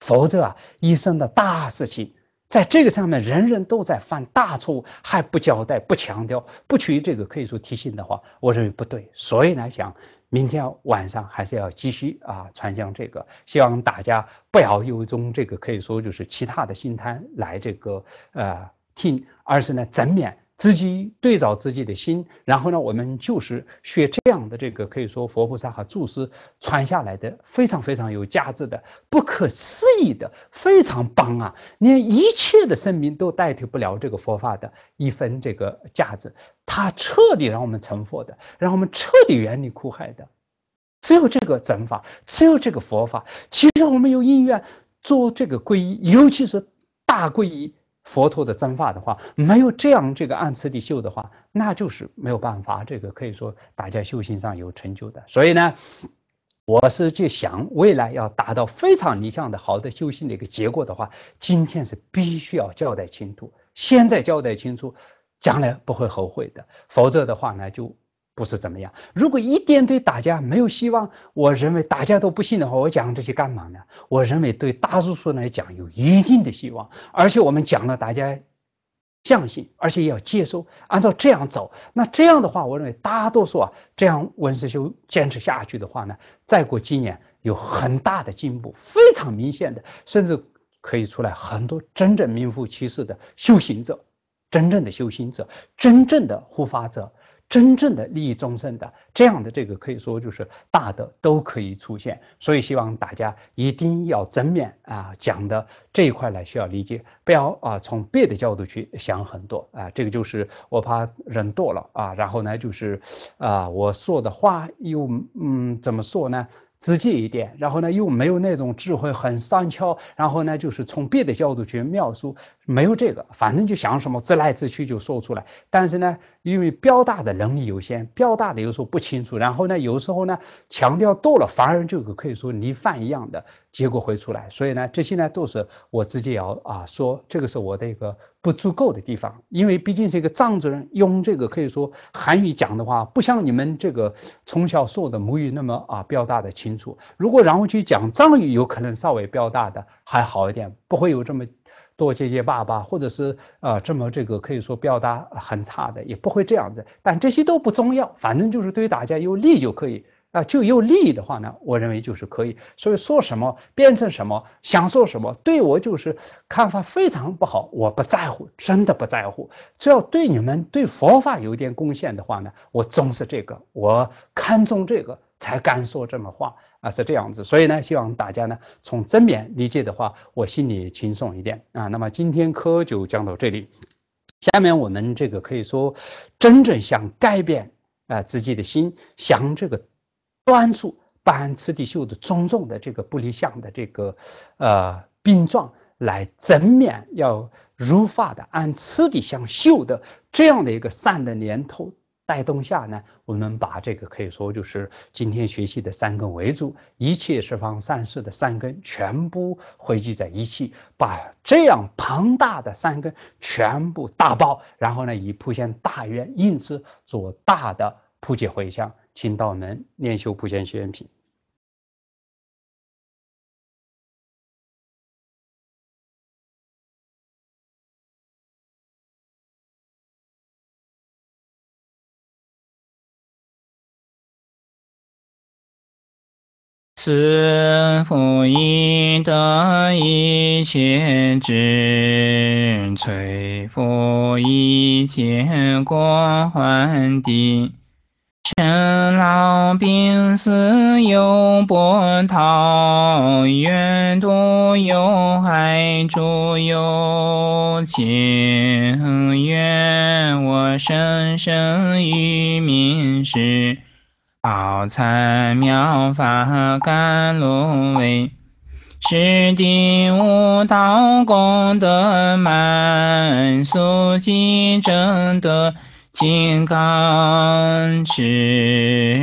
否则啊，一生的大事情，在这个上面，人人都在犯大错误，还不交代、不强调、不去这个可以说提醒的话，我认为不对。所以来想，明天晚上还是要继续啊，传讲这个，希望大家不要有一种这个可以说就是其他的心态来这个呃听，而是呢正面。自己对照自己的心，然后呢，我们就是学这样的这个，可以说佛菩萨和祖师传下来的，非常非常有价值的，不可思议的，非常棒啊！连一切的生命都代替不了这个佛法的一分这个价值，它彻底让我们成佛的，让我们彻底远离苦海的，只有这个真法，只有这个佛法。其实我们有意愿做这个皈依，尤其是大皈依。佛陀的真法的话，没有这样这个按次第修的话，那就是没有办法。这个可以说大家修行上有成就的。所以呢，我是去想未来要达到非常理想的好的修行的一个结果的话，今天是必须要交代清楚。现在交代清楚，将来不会后悔的。否则的话呢，就。不是怎么样。如果一点对大家没有希望，我认为大家都不信的话，我讲这些干嘛呢？我认为对大多数来讲有一定的希望，而且我们讲了大家相信，而且要接受，按照这样走，那这样的话，我认为大多数啊，这样温师修坚持下去的话呢，再过几年有很大的进步，非常明显的，甚至可以出来很多真正名副其实的修行者，真正的修行者，真正的护法者。真正的利益众生的这样的这个可以说就是大的都可以出现，所以希望大家一定要正面啊讲的这一块来需要理解，不要啊从别的角度去想很多啊。这个就是我怕人多了啊，然后呢就是啊我说的话又嗯怎么说呢直接一点，然后呢又没有那种智慧很商巧，然后呢就是从别的角度去描述，没有这个，反正就想什么直来直去就说出来，但是呢。因为标大的能力有限，标大的有时候不清楚，然后呢，有时候呢强调多了，反而就可以说泥饭一样的结果会出来。所以呢，这些呢都是我自己要啊说，这个是我的一个不足够的地方。因为毕竟是一个藏族人，用这个可以说韩语讲的话，不像你们这个从小说的母语那么啊标大的清楚。如果然后去讲藏语，有可能稍微标大的还好一点，不会有这么。多结结巴巴，或者是呃这么这个可以说表达很差的，也不会这样子。但这些都不重要，反正就是对大家有利就可以。啊，就有利益的话呢，我认为就是可以。所以说什么变成什么，想说什么，对我就是看法非常不好。我不在乎，真的不在乎。只要对你们对佛法有一点贡献的话呢，我重视这个，我看重这个，才敢说这么话啊，是这样子。所以呢，希望大家呢从正面理解的话，我心里轻松一点啊。那么今天课就讲到这里，下面我们这个可以说真正想改变啊自己的心，想这个。端注按次第秀的种种的这个不离相的这个呃病状，来正面要如法的按次第相修的这样的一个善的念头带动下呢，我们把这个可以说就是今天学习的三根为主，一切十方善事的三根全部汇聚在一起，把这样庞大的三根全部大爆，然后呢以普贤大愿印之做大的普解回向。请道门念修普贤行愿品，是佛以德一切智，摧伏一切过患地。生老病死有波涛，愿渡有海诸有情。愿我生生与民师，宝参妙法甘露味，是地悟道功德满，速疾正德。金刚杵。